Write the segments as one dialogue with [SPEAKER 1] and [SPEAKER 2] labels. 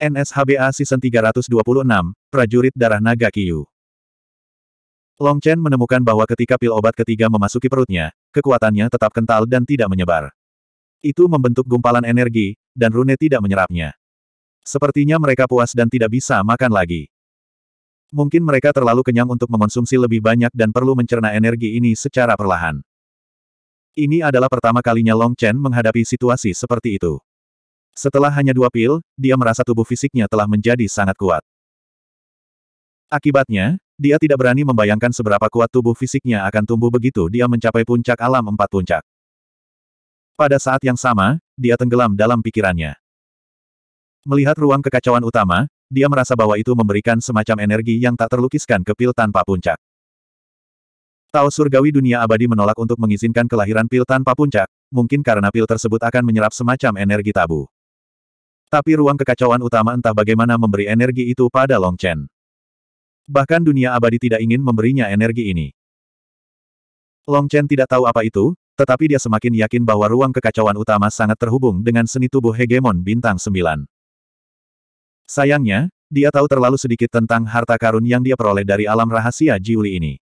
[SPEAKER 1] NSHBA Season 326, Prajurit Darah Naga Kiyu. Long Chen menemukan bahwa ketika pil obat ketiga memasuki perutnya, kekuatannya tetap kental dan tidak menyebar. Itu membentuk gumpalan energi, dan Rune tidak menyerapnya. Sepertinya mereka puas dan tidak bisa makan lagi. Mungkin mereka terlalu kenyang untuk mengonsumsi lebih banyak dan perlu mencerna energi ini secara perlahan. Ini adalah pertama kalinya Long Chen menghadapi situasi seperti itu. Setelah hanya dua pil, dia merasa tubuh fisiknya telah menjadi sangat kuat. Akibatnya, dia tidak berani membayangkan seberapa kuat tubuh fisiknya akan tumbuh begitu dia mencapai puncak alam empat puncak. Pada saat yang sama, dia tenggelam dalam pikirannya. Melihat ruang kekacauan utama, dia merasa bahwa itu memberikan semacam energi yang tak terlukiskan ke pil tanpa puncak. Tao surgawi dunia abadi menolak untuk mengizinkan kelahiran pil tanpa puncak, mungkin karena pil tersebut akan menyerap semacam energi tabu. Tapi ruang kekacauan utama entah bagaimana memberi energi itu pada Long Chen. Bahkan dunia abadi tidak ingin memberinya energi ini. Long Chen tidak tahu apa itu, tetapi dia semakin yakin bahwa ruang kekacauan utama sangat terhubung dengan seni tubuh hegemon bintang 9. Sayangnya, dia tahu terlalu sedikit tentang harta karun yang dia peroleh dari alam rahasia Jiuli ini.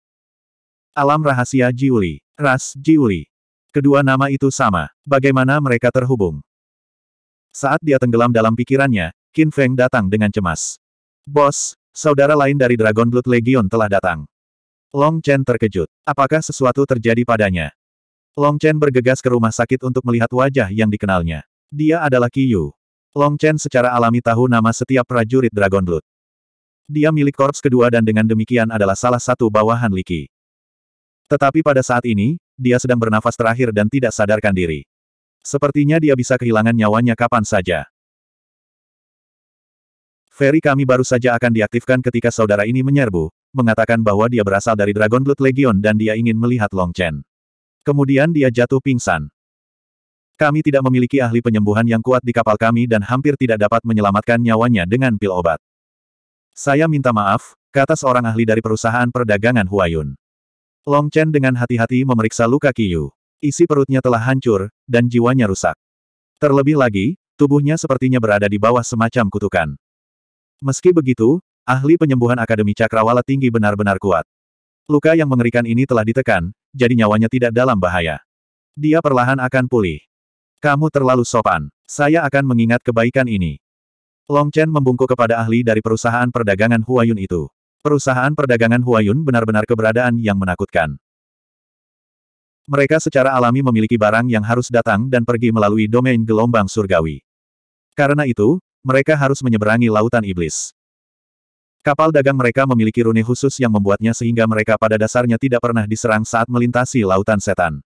[SPEAKER 1] Alam rahasia Jiuli, ras Jiuli. Kedua nama itu sama. Bagaimana mereka terhubung? Saat dia tenggelam dalam pikirannya, Qin Feng datang dengan cemas. Bos, saudara lain dari Dragon Blood Legion telah datang. Long Chen terkejut. Apakah sesuatu terjadi padanya? Long Chen bergegas ke rumah sakit untuk melihat wajah yang dikenalnya. Dia adalah Yu. Long Chen secara alami tahu nama setiap prajurit Dragon Blood. Dia milik korps kedua dan dengan demikian adalah salah satu bawahan Li Qi. Tetapi pada saat ini, dia sedang bernafas terakhir dan tidak sadarkan diri. Sepertinya dia bisa kehilangan nyawanya kapan saja. Ferry kami baru saja akan diaktifkan ketika saudara ini menyerbu, mengatakan bahwa dia berasal dari Dragon Blood Legion dan dia ingin melihat Long Chen. Kemudian dia jatuh pingsan. Kami tidak memiliki ahli penyembuhan yang kuat di kapal kami dan hampir tidak dapat menyelamatkan nyawanya dengan pil obat. Saya minta maaf, kata seorang ahli dari perusahaan perdagangan Huayun. Long Chen dengan hati-hati memeriksa luka Kiyu. Isi perutnya telah hancur, dan jiwanya rusak. Terlebih lagi, tubuhnya sepertinya berada di bawah semacam kutukan. Meski begitu, ahli penyembuhan Akademi Cakrawala tinggi benar-benar kuat. Luka yang mengerikan ini telah ditekan, jadi nyawanya tidak dalam bahaya. Dia perlahan akan pulih. Kamu terlalu sopan. Saya akan mengingat kebaikan ini. Long Chen membungkuk kepada ahli dari perusahaan perdagangan Huayun itu. Perusahaan perdagangan Huayun benar-benar keberadaan yang menakutkan. Mereka secara alami memiliki barang yang harus datang dan pergi melalui domain gelombang surgawi. Karena itu, mereka harus menyeberangi lautan iblis. Kapal dagang mereka memiliki rune khusus yang membuatnya sehingga mereka pada dasarnya tidak pernah diserang saat melintasi lautan setan.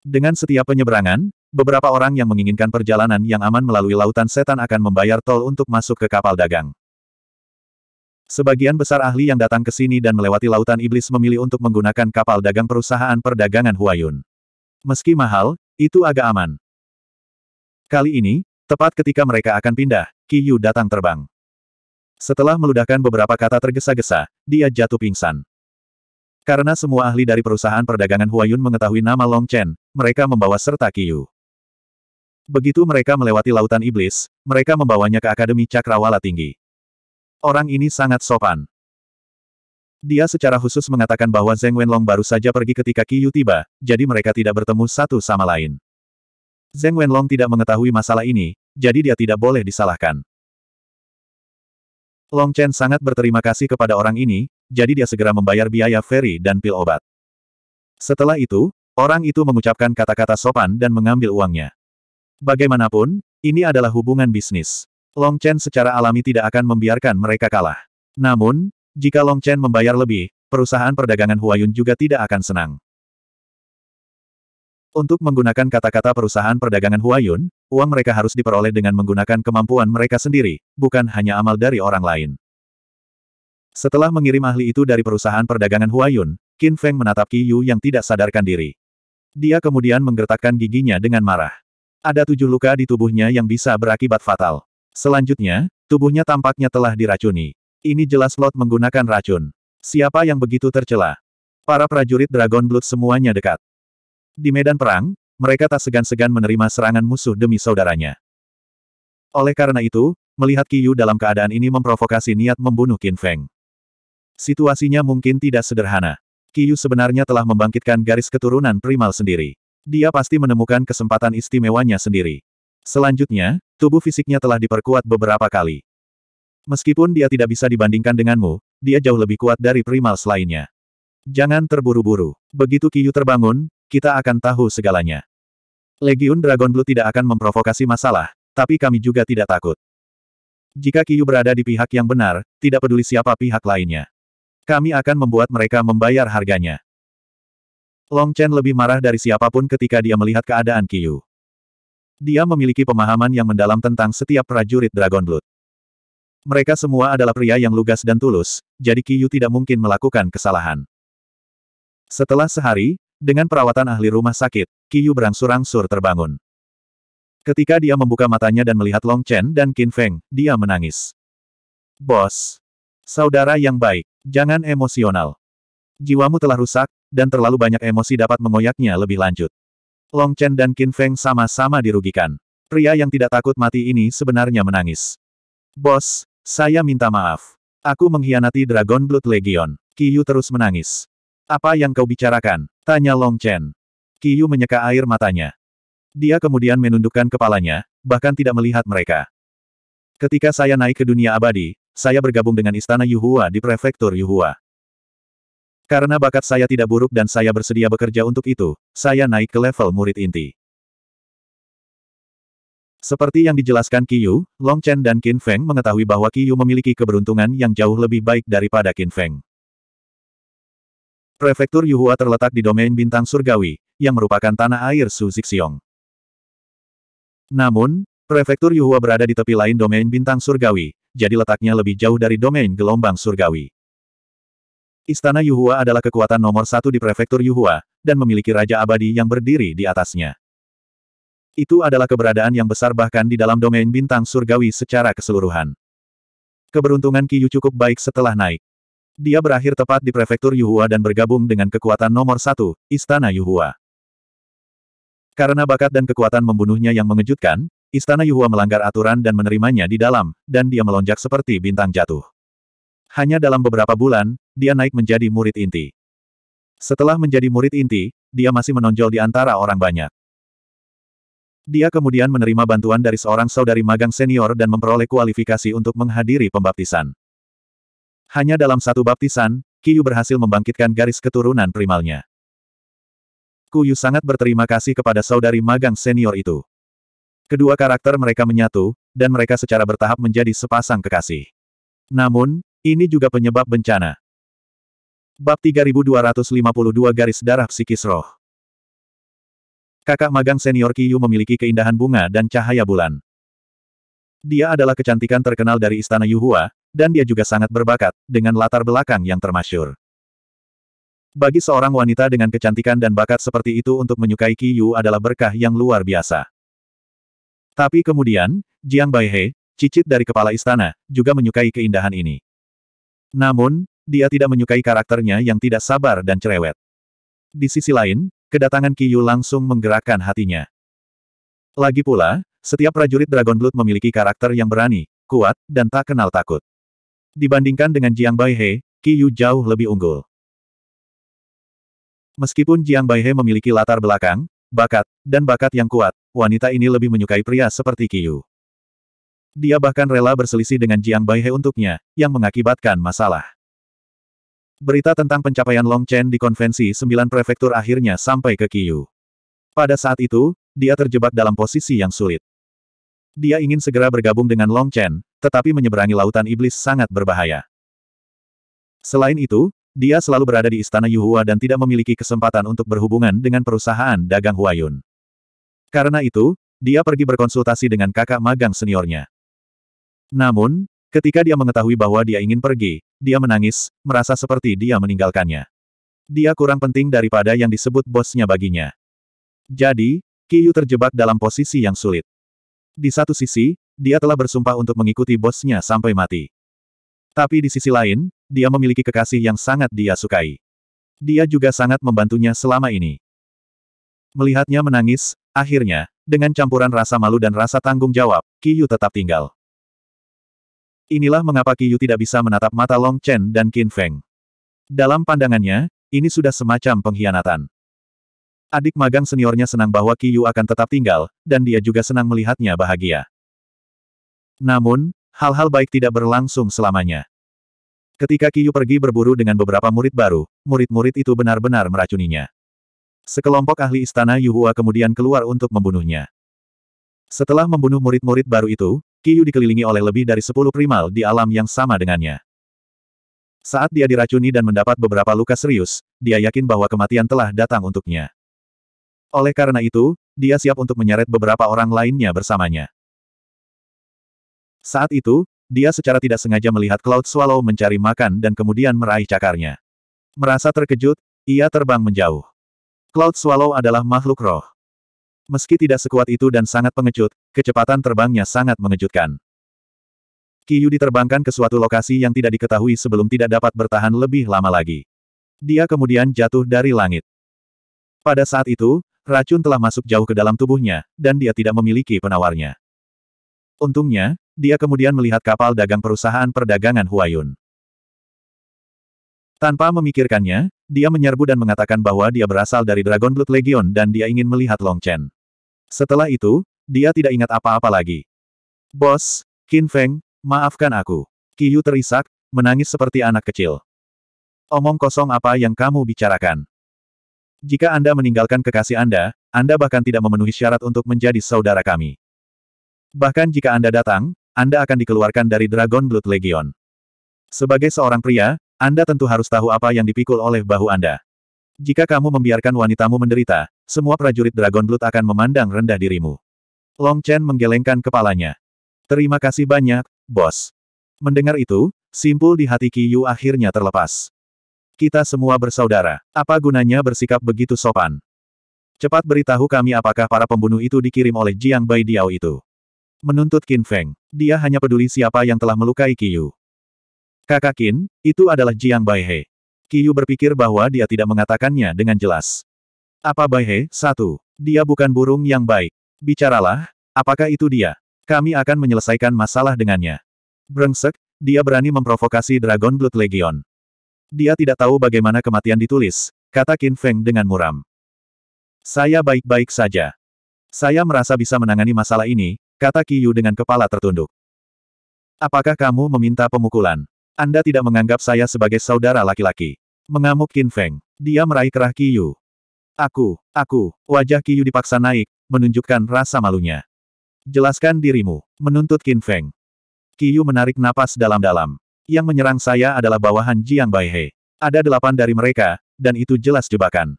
[SPEAKER 1] Dengan setiap penyeberangan, beberapa orang yang menginginkan perjalanan yang aman melalui lautan setan akan membayar tol untuk masuk ke kapal dagang. Sebagian besar ahli yang datang ke sini dan melewati lautan iblis memilih untuk menggunakan kapal dagang perusahaan perdagangan Huayun. Meski mahal, itu agak aman. Kali ini, tepat ketika mereka akan pindah, Yu datang terbang. Setelah meludahkan beberapa kata tergesa-gesa, dia jatuh pingsan. Karena semua ahli dari perusahaan perdagangan Huayun mengetahui nama Long Chen, mereka membawa serta Yu. Begitu mereka melewati lautan iblis, mereka membawanya ke Akademi Cakrawala Tinggi. Orang ini sangat sopan. Dia secara khusus mengatakan bahwa Zeng Wenlong baru saja pergi ketika Qiyu tiba, jadi mereka tidak bertemu satu sama lain. Zeng Wenlong tidak mengetahui masalah ini, jadi dia tidak boleh disalahkan. Long Chen sangat berterima kasih kepada orang ini, jadi dia segera membayar biaya feri dan pil obat. Setelah itu, orang itu mengucapkan kata-kata sopan dan mengambil uangnya. Bagaimanapun, ini adalah hubungan bisnis. Long Chen secara alami tidak akan membiarkan mereka kalah. Namun, jika Long Chen membayar lebih, perusahaan perdagangan Huayun juga tidak akan senang. Untuk menggunakan kata-kata perusahaan perdagangan Huayun, uang mereka harus diperoleh dengan menggunakan kemampuan mereka sendiri, bukan hanya amal dari orang lain. Setelah mengirim ahli itu dari perusahaan perdagangan Huayun, Qin Feng menatap Qi Yu yang tidak sadarkan diri. Dia kemudian menggertakkan giginya dengan marah. Ada tujuh luka di tubuhnya yang bisa berakibat fatal. Selanjutnya, tubuhnya tampaknya telah diracuni. Ini jelas Lot menggunakan racun. Siapa yang begitu tercela? Para prajurit Dragon Blood semuanya dekat. Di medan perang, mereka tak segan-segan menerima serangan musuh demi saudaranya. Oleh karena itu, melihat Qiyu dalam keadaan ini memprovokasi niat membunuh Qin Feng. Situasinya mungkin tidak sederhana. Qiyu sebenarnya telah membangkitkan garis keturunan primal sendiri. Dia pasti menemukan kesempatan istimewanya sendiri. Selanjutnya, tubuh fisiknya telah diperkuat beberapa kali. Meskipun dia tidak bisa dibandingkan denganmu, dia jauh lebih kuat dari primal lainnya. Jangan terburu-buru. Begitu Kiyu terbangun, kita akan tahu segalanya. Legiun Dragon Blue tidak akan memprovokasi masalah, tapi kami juga tidak takut. Jika Kiyu berada di pihak yang benar, tidak peduli siapa pihak lainnya. Kami akan membuat mereka membayar harganya. Long Chen lebih marah dari siapapun ketika dia melihat keadaan Kiyu. Dia memiliki pemahaman yang mendalam tentang setiap prajurit Dragon Blood. Mereka semua adalah pria yang lugas dan tulus, jadi Kiyu tidak mungkin melakukan kesalahan. Setelah sehari, dengan perawatan ahli rumah sakit, Kiyu berangsur-angsur terbangun. Ketika dia membuka matanya dan melihat Long Chen dan Qin Feng, dia menangis. Bos. Saudara yang baik, jangan emosional. Jiwamu telah rusak, dan terlalu banyak emosi dapat mengoyaknya lebih lanjut. Long Chen dan Qin Feng sama-sama dirugikan. Pria yang tidak takut mati ini sebenarnya menangis. Bos, saya minta maaf. Aku mengkhianati Dragon Blood Legion. Yu terus menangis. Apa yang kau bicarakan? Tanya Long Chen. Yu menyeka air matanya. Dia kemudian menundukkan kepalanya, bahkan tidak melihat mereka. Ketika saya naik ke dunia abadi, saya bergabung dengan istana Yuhua di prefektur Yuhua. Karena bakat saya tidak buruk dan saya bersedia bekerja untuk itu, saya naik ke level murid inti. Seperti yang dijelaskan Qiyu, Long Chen dan Qin Feng mengetahui bahwa Qiyu memiliki keberuntungan yang jauh lebih baik daripada Qin Feng. Prefektur Yuhua terletak di domain bintang surgawi, yang merupakan tanah air Su Zixiong. Namun, Prefektur Yuhua berada di tepi lain domain bintang surgawi, jadi letaknya lebih jauh dari domain gelombang surgawi. Istana Yuhua adalah kekuatan nomor satu di prefektur Yuhua, dan memiliki Raja Abadi yang berdiri di atasnya. Itu adalah keberadaan yang besar bahkan di dalam domain bintang surgawi secara keseluruhan. Keberuntungan Kiyu cukup baik setelah naik. Dia berakhir tepat di prefektur Yuhua dan bergabung dengan kekuatan nomor satu, Istana Yuhua. Karena bakat dan kekuatan membunuhnya yang mengejutkan, Istana Yuhua melanggar aturan dan menerimanya di dalam, dan dia melonjak seperti bintang jatuh. Hanya dalam beberapa bulan, dia naik menjadi murid inti. Setelah menjadi murid inti, dia masih menonjol di antara orang banyak. Dia kemudian menerima bantuan dari seorang saudari magang senior dan memperoleh kualifikasi untuk menghadiri pembaptisan. Hanya dalam satu baptisan, Kiyu berhasil membangkitkan garis keturunan primalnya. Kuyu sangat berterima kasih kepada saudari magang senior itu. Kedua karakter mereka menyatu, dan mereka secara bertahap menjadi sepasang kekasih. Namun, ini juga penyebab bencana. Bab 3252 Garis Darah Psikis Roh Kakak magang senior Kiyu memiliki keindahan bunga dan cahaya bulan. Dia adalah kecantikan terkenal dari Istana Yuhua, dan dia juga sangat berbakat, dengan latar belakang yang termasyur. Bagi seorang wanita dengan kecantikan dan bakat seperti itu untuk menyukai Yu adalah berkah yang luar biasa. Tapi kemudian, Jiang Baihe, cicit dari kepala istana, juga menyukai keindahan ini. Namun, dia tidak menyukai karakternya yang tidak sabar dan cerewet. Di sisi lain, kedatangan Kiyu langsung menggerakkan hatinya. Lagi pula, setiap prajurit Dragon Blood memiliki karakter yang berani, kuat, dan tak kenal takut. Dibandingkan dengan Jiang Baihe, Kiyu jauh lebih unggul. Meskipun Jiang Baihe memiliki latar belakang, bakat, dan bakat yang kuat, wanita ini lebih menyukai pria seperti Kiyu. Dia bahkan rela berselisih dengan Jiang Baihe untuknya, yang mengakibatkan masalah. Berita tentang pencapaian Long Chen di konvensi sembilan prefektur akhirnya sampai ke Qiyu. Pada saat itu, dia terjebak dalam posisi yang sulit. Dia ingin segera bergabung dengan Long Chen, tetapi menyeberangi lautan iblis sangat berbahaya. Selain itu, dia selalu berada di istana Yuhua dan tidak memiliki kesempatan untuk berhubungan dengan perusahaan dagang Huayun. Karena itu, dia pergi berkonsultasi dengan kakak magang seniornya. Namun, ketika dia mengetahui bahwa dia ingin pergi, dia menangis, merasa seperti dia meninggalkannya. Dia kurang penting daripada yang disebut bosnya baginya. Jadi, Kiyu terjebak dalam posisi yang sulit. Di satu sisi, dia telah bersumpah untuk mengikuti bosnya sampai mati. Tapi di sisi lain, dia memiliki kekasih yang sangat dia sukai. Dia juga sangat membantunya selama ini. Melihatnya menangis, akhirnya, dengan campuran rasa malu dan rasa tanggung jawab, Kiyu tetap tinggal. Inilah mengapa Qiyu tidak bisa menatap mata Long Chen dan Qin Feng. Dalam pandangannya, ini sudah semacam pengkhianatan. Adik magang seniornya senang bahwa Qiyu akan tetap tinggal, dan dia juga senang melihatnya bahagia. Namun, hal-hal baik tidak berlangsung selamanya. Ketika Qiyu pergi berburu dengan beberapa murid baru, murid-murid itu benar-benar meracuninya. Sekelompok ahli istana Yuhua kemudian keluar untuk membunuhnya. Setelah membunuh murid-murid baru itu, Kiyu dikelilingi oleh lebih dari sepuluh primal di alam yang sama dengannya. Saat dia diracuni dan mendapat beberapa luka serius, dia yakin bahwa kematian telah datang untuknya. Oleh karena itu, dia siap untuk menyeret beberapa orang lainnya bersamanya. Saat itu, dia secara tidak sengaja melihat Cloud Swallow mencari makan dan kemudian meraih cakarnya. Merasa terkejut, ia terbang menjauh. Cloud Swallow adalah makhluk roh. Meski tidak sekuat itu dan sangat pengecut, kecepatan terbangnya sangat mengejutkan. Kiyu diterbangkan ke suatu lokasi yang tidak diketahui sebelum tidak dapat bertahan lebih lama lagi. Dia kemudian jatuh dari langit. Pada saat itu, racun telah masuk jauh ke dalam tubuhnya, dan dia tidak memiliki penawarnya. Untungnya, dia kemudian melihat kapal dagang perusahaan perdagangan Huayun. Tanpa memikirkannya, dia menyerbu dan mengatakan bahwa dia berasal dari Dragon Blood Legion dan dia ingin melihat Long Chen. Setelah itu, dia tidak ingat apa-apa lagi. Bos, Qin Feng, maafkan aku. Yu terisak, menangis seperti anak kecil. Omong kosong apa yang kamu bicarakan? Jika Anda meninggalkan kekasih Anda, Anda bahkan tidak memenuhi syarat untuk menjadi saudara kami. Bahkan jika Anda datang, Anda akan dikeluarkan dari Dragon Blood Legion. Sebagai seorang pria, anda tentu harus tahu apa yang dipikul oleh bahu Anda. Jika kamu membiarkan wanitamu menderita, semua prajurit Dragon Blood akan memandang rendah dirimu. Long Chen menggelengkan kepalanya. Terima kasih banyak, bos. Mendengar itu, simpul di hati Qiyu akhirnya terlepas. Kita semua bersaudara. Apa gunanya bersikap begitu sopan? Cepat beritahu kami apakah para pembunuh itu dikirim oleh Jiang Bai Diao itu. Menuntut Qin Feng, dia hanya peduli siapa yang telah melukai Qiyu. Kakak Qin, itu adalah Jiang Baihe. Qiyu berpikir bahwa dia tidak mengatakannya dengan jelas. Apa Baihe? Satu. Dia bukan burung yang baik. Bicaralah, apakah itu dia? Kami akan menyelesaikan masalah dengannya. Brengsek, dia berani memprovokasi Dragon Blood Legion. Dia tidak tahu bagaimana kematian ditulis, kata Qin Feng dengan muram. Saya baik-baik saja. Saya merasa bisa menangani masalah ini, kata Qiyu dengan kepala tertunduk. Apakah kamu meminta pemukulan? Anda tidak menganggap saya sebagai saudara laki-laki. Mengamuk Qin Feng. Dia meraih kerah Yu. Aku, aku, wajah Yu dipaksa naik, menunjukkan rasa malunya. Jelaskan dirimu, menuntut Qin Feng. Yu menarik napas dalam-dalam. Yang menyerang saya adalah bawahan Jiang Baihe. Ada delapan dari mereka, dan itu jelas jebakan.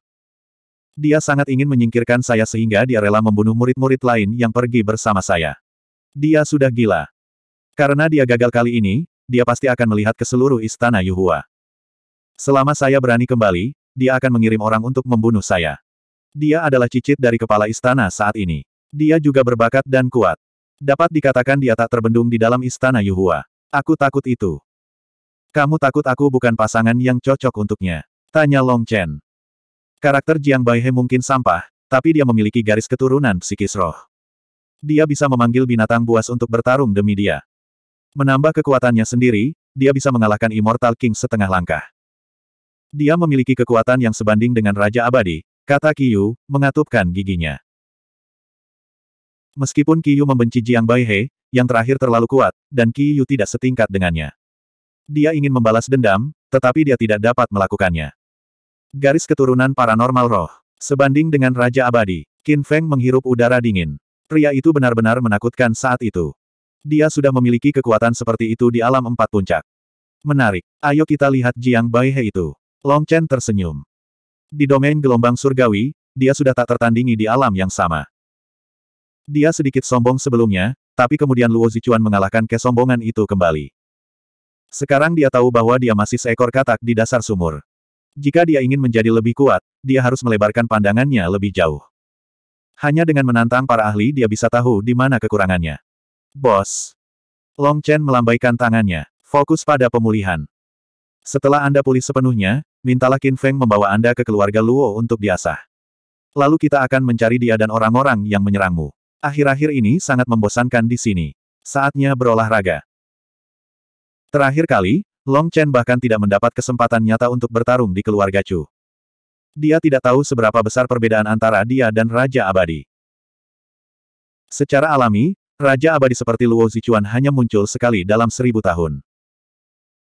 [SPEAKER 1] Dia sangat ingin menyingkirkan saya sehingga dia rela membunuh murid-murid lain yang pergi bersama saya. Dia sudah gila. Karena dia gagal kali ini, dia pasti akan melihat ke seluruh istana Yuhua. Selama saya berani kembali, dia akan mengirim orang untuk membunuh saya. Dia adalah cicit dari kepala istana saat ini. Dia juga berbakat dan kuat. Dapat dikatakan dia tak terbendung di dalam istana Yuhua. Aku takut itu. Kamu takut aku bukan pasangan yang cocok untuknya. Tanya Long Chen. Karakter Jiang Baihe mungkin sampah, tapi dia memiliki garis keturunan psikis roh. Dia bisa memanggil binatang buas untuk bertarung demi dia. Menambah kekuatannya sendiri, dia bisa mengalahkan Immortal King setengah langkah. Dia memiliki kekuatan yang sebanding dengan Raja Abadi, kata Kiyu, mengatupkan giginya. Meskipun Kiyu membenci Jiang Baihe, yang terakhir terlalu kuat, dan Kiyu tidak setingkat dengannya. Dia ingin membalas dendam, tetapi dia tidak dapat melakukannya. Garis keturunan paranormal roh. Sebanding dengan Raja Abadi, Qin Feng menghirup udara dingin. Pria itu benar-benar menakutkan saat itu. Dia sudah memiliki kekuatan seperti itu di alam empat puncak. Menarik. Ayo kita lihat Jiang Baihe itu. Long Chen tersenyum. Di domain gelombang surgawi, dia sudah tak tertandingi di alam yang sama. Dia sedikit sombong sebelumnya, tapi kemudian Luo Zichuan mengalahkan kesombongan itu kembali. Sekarang dia tahu bahwa dia masih seekor katak di dasar sumur. Jika dia ingin menjadi lebih kuat, dia harus melebarkan pandangannya lebih jauh. Hanya dengan menantang para ahli dia bisa tahu di mana kekurangannya. Bos. Long Chen melambaikan tangannya, fokus pada pemulihan. Setelah Anda pulih sepenuhnya, mintalah Qin Feng membawa Anda ke keluarga Luo untuk diasah. Lalu kita akan mencari dia dan orang-orang yang menyerangmu. Akhir-akhir ini sangat membosankan di sini. Saatnya berolahraga. Terakhir kali, Long Chen bahkan tidak mendapat kesempatan nyata untuk bertarung di keluarga Chu. Dia tidak tahu seberapa besar perbedaan antara dia dan Raja Abadi. Secara alami, Raja abadi seperti Luo Zichuan hanya muncul sekali dalam seribu tahun.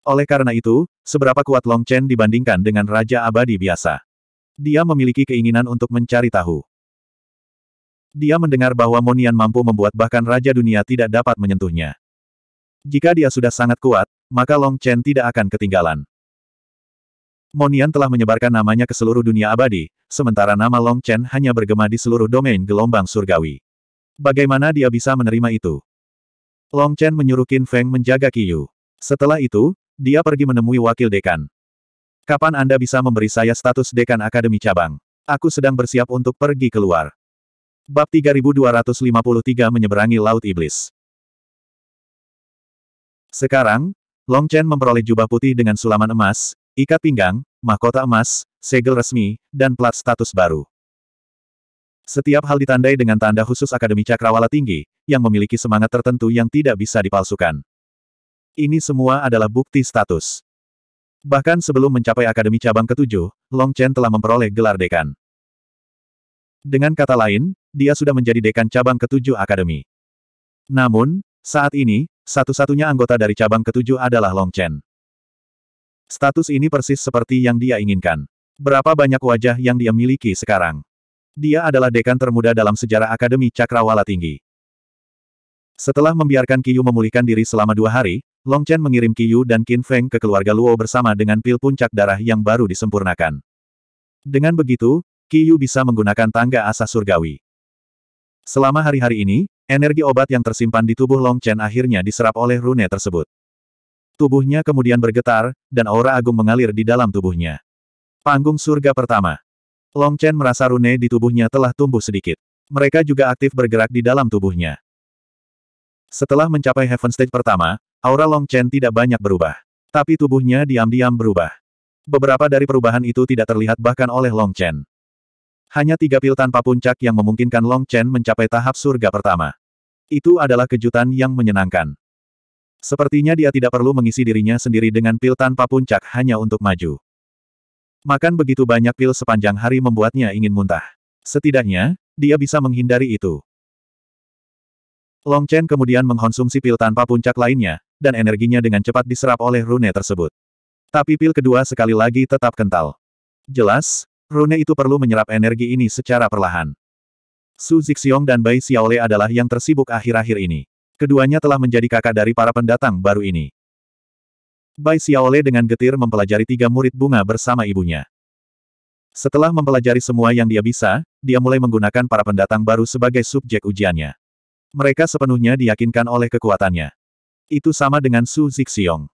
[SPEAKER 1] Oleh karena itu, seberapa kuat Long Chen dibandingkan dengan Raja abadi biasa. Dia memiliki keinginan untuk mencari tahu. Dia mendengar bahwa Monian mampu membuat bahkan Raja Dunia tidak dapat menyentuhnya. Jika dia sudah sangat kuat, maka Long Chen tidak akan ketinggalan. Monian telah menyebarkan namanya ke seluruh dunia abadi, sementara nama Long Chen hanya bergema di seluruh domain gelombang surgawi. Bagaimana dia bisa menerima itu? Long Chen menyuruh Qin Feng menjaga Yu. Setelah itu, dia pergi menemui wakil dekan. Kapan Anda bisa memberi saya status dekan akademi cabang? Aku sedang bersiap untuk pergi keluar. Bab 3253 menyeberangi Laut Iblis. Sekarang, Long Chen memperoleh jubah putih dengan sulaman emas, ikat pinggang, mahkota emas, segel resmi, dan plat status baru. Setiap hal ditandai dengan tanda khusus Akademi Cakrawala Tinggi, yang memiliki semangat tertentu yang tidak bisa dipalsukan. Ini semua adalah bukti status. Bahkan sebelum mencapai Akademi Cabang ketujuh, Long Chen telah memperoleh gelar dekan. Dengan kata lain, dia sudah menjadi dekan cabang ketujuh Akademi. Namun, saat ini, satu-satunya anggota dari cabang ketujuh adalah Long Chen. Status ini persis seperti yang dia inginkan. Berapa banyak wajah yang dia miliki sekarang? Dia adalah dekan termuda dalam sejarah Akademi Cakrawala Tinggi. Setelah membiarkan Qiyu memulihkan diri selama dua hari, Long Chen mengirim Qiyu dan Qin Feng ke keluarga Luo bersama dengan pil puncak darah yang baru disempurnakan. Dengan begitu, Qiyu bisa menggunakan tangga asa surgawi. Selama hari-hari ini, energi obat yang tersimpan di tubuh Long Chen akhirnya diserap oleh rune tersebut. Tubuhnya kemudian bergetar, dan aura agung mengalir di dalam tubuhnya. Panggung surga pertama. Long Chen merasa rune di tubuhnya telah tumbuh sedikit. Mereka juga aktif bergerak di dalam tubuhnya. Setelah mencapai Heaven Stage pertama, aura Long Chen tidak banyak berubah. Tapi tubuhnya diam-diam berubah. Beberapa dari perubahan itu tidak terlihat bahkan oleh Long Chen. Hanya tiga pil tanpa puncak yang memungkinkan Long Chen mencapai tahap surga pertama. Itu adalah kejutan yang menyenangkan. Sepertinya dia tidak perlu mengisi dirinya sendiri dengan pil tanpa puncak hanya untuk maju. Makan begitu banyak pil sepanjang hari membuatnya ingin muntah. Setidaknya, dia bisa menghindari itu. Long Chen kemudian mengkonsumsi pil tanpa puncak lainnya, dan energinya dengan cepat diserap oleh rune tersebut. Tapi pil kedua sekali lagi tetap kental. Jelas, rune itu perlu menyerap energi ini secara perlahan. Su Zixiong dan Bai Xiaole adalah yang tersibuk akhir-akhir ini. Keduanya telah menjadi kakak dari para pendatang baru ini. Bai Xiaole dengan getir mempelajari tiga murid bunga bersama ibunya. Setelah mempelajari semua yang dia bisa, dia mulai menggunakan para pendatang baru sebagai subjek ujiannya. Mereka sepenuhnya diyakinkan oleh kekuatannya. Itu sama dengan Su Zixiong.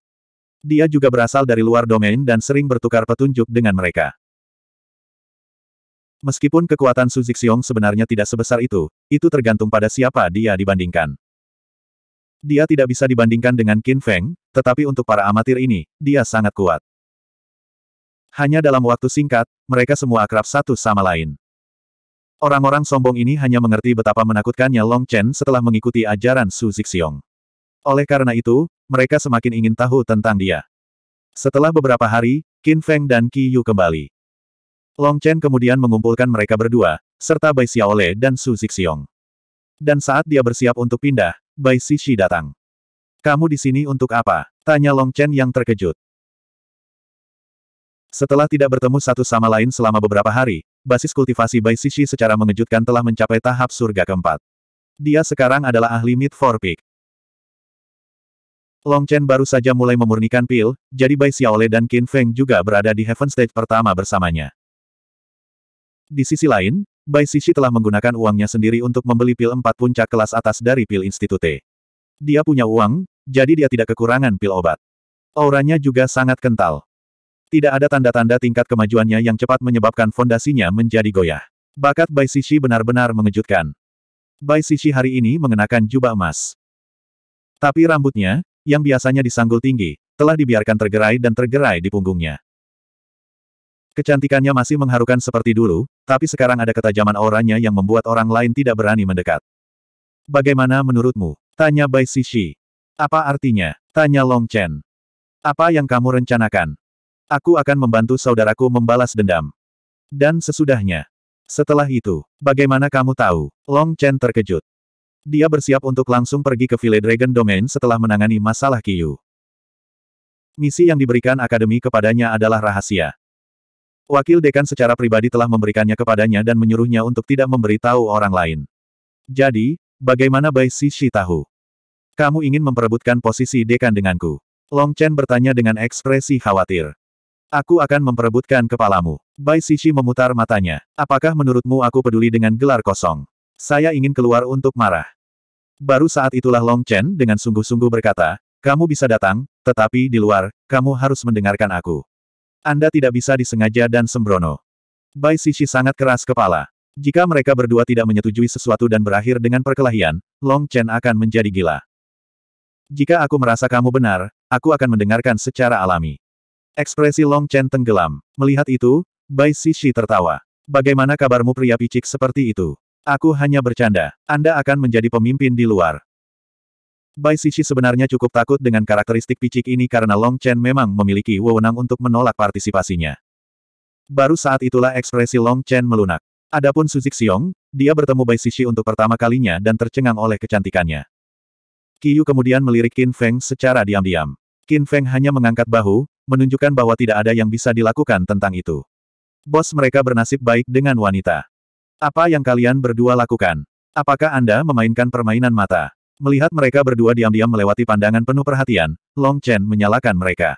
[SPEAKER 1] Dia juga berasal dari luar domain dan sering bertukar petunjuk dengan mereka. Meskipun kekuatan Su Zixiong sebenarnya tidak sebesar itu, itu tergantung pada siapa dia dibandingkan. Dia tidak bisa dibandingkan dengan Qin Feng, tetapi untuk para amatir ini, dia sangat kuat. Hanya dalam waktu singkat, mereka semua akrab satu sama lain. Orang-orang sombong ini hanya mengerti betapa menakutkannya Long Chen setelah mengikuti ajaran Su Zixiong. Oleh karena itu, mereka semakin ingin tahu tentang dia. Setelah beberapa hari, Qin Feng dan Qi Yu kembali. Long Chen kemudian mengumpulkan mereka berdua, serta Bai Xiaole dan Su Zixiong. Dan saat dia bersiap untuk pindah, Bai Xixi datang. Kamu di sini untuk apa? Tanya Long Chen yang terkejut. Setelah tidak bertemu satu sama lain selama beberapa hari, basis kultivasi Bai Sishi secara mengejutkan telah mencapai tahap surga keempat. Dia sekarang adalah ahli Mid Four Peak. Long Chen baru saja mulai memurnikan pil, jadi Bai Xiaole dan Qin Feng juga berada di Heaven Stage pertama bersamanya. Di sisi lain, Bai Sishi telah menggunakan uangnya sendiri untuk membeli pil empat puncak kelas atas dari pil Institute. Dia punya uang, jadi dia tidak kekurangan pil obat. Auranya juga sangat kental. Tidak ada tanda-tanda tingkat kemajuannya yang cepat menyebabkan fondasinya menjadi goyah. Bakat Bai Sisi benar-benar mengejutkan. Bai Sisi hari ini mengenakan jubah emas. Tapi rambutnya, yang biasanya disanggul tinggi, telah dibiarkan tergerai dan tergerai di punggungnya. Kecantikannya masih mengharukan seperti dulu, tapi sekarang ada ketajaman auranya yang membuat orang lain tidak berani mendekat. Bagaimana menurutmu? Tanya Bai Sishi. Apa artinya? Tanya Long Chen. Apa yang kamu rencanakan? Aku akan membantu saudaraku membalas dendam. Dan sesudahnya. Setelah itu, bagaimana kamu tahu? Long Chen terkejut. Dia bersiap untuk langsung pergi ke Village Dragon Domain setelah menangani masalah Kiyu. Misi yang diberikan akademi kepadanya adalah rahasia. Wakil dekan secara pribadi telah memberikannya kepadanya dan menyuruhnya untuk tidak memberitahu orang lain. Jadi, Bagaimana Bai Sishi tahu? Kamu ingin memperebutkan posisi dekan denganku? Long Chen bertanya dengan ekspresi khawatir. Aku akan memperebutkan kepalamu. Bai Sishi memutar matanya. Apakah menurutmu aku peduli dengan gelar kosong? Saya ingin keluar untuk marah. Baru saat itulah Long Chen dengan sungguh-sungguh berkata, kamu bisa datang, tetapi di luar, kamu harus mendengarkan aku. Anda tidak bisa disengaja dan sembrono. Bai Sishi sangat keras kepala. Jika mereka berdua tidak menyetujui sesuatu dan berakhir dengan perkelahian, Long Chen akan menjadi gila. Jika aku merasa kamu benar, aku akan mendengarkan secara alami. Ekspresi Long Chen tenggelam. Melihat itu, Bai Shishi tertawa. Bagaimana kabarmu pria picik seperti itu? Aku hanya bercanda. Anda akan menjadi pemimpin di luar. Bai Shishi sebenarnya cukup takut dengan karakteristik picik ini karena Long Chen memang memiliki wewenang untuk menolak partisipasinya. Baru saat itulah ekspresi Long Chen melunak. Adapun Suzik Xiong, dia bertemu Bai Sisi untuk pertama kalinya dan tercengang oleh kecantikannya. Kiyu kemudian melirik Qin Feng secara diam-diam. Qin Feng hanya mengangkat bahu, menunjukkan bahwa tidak ada yang bisa dilakukan tentang itu. Bos mereka bernasib baik dengan wanita. Apa yang kalian berdua lakukan? Apakah Anda memainkan permainan mata? Melihat mereka berdua diam-diam melewati pandangan penuh perhatian, Long Chen menyalakan mereka.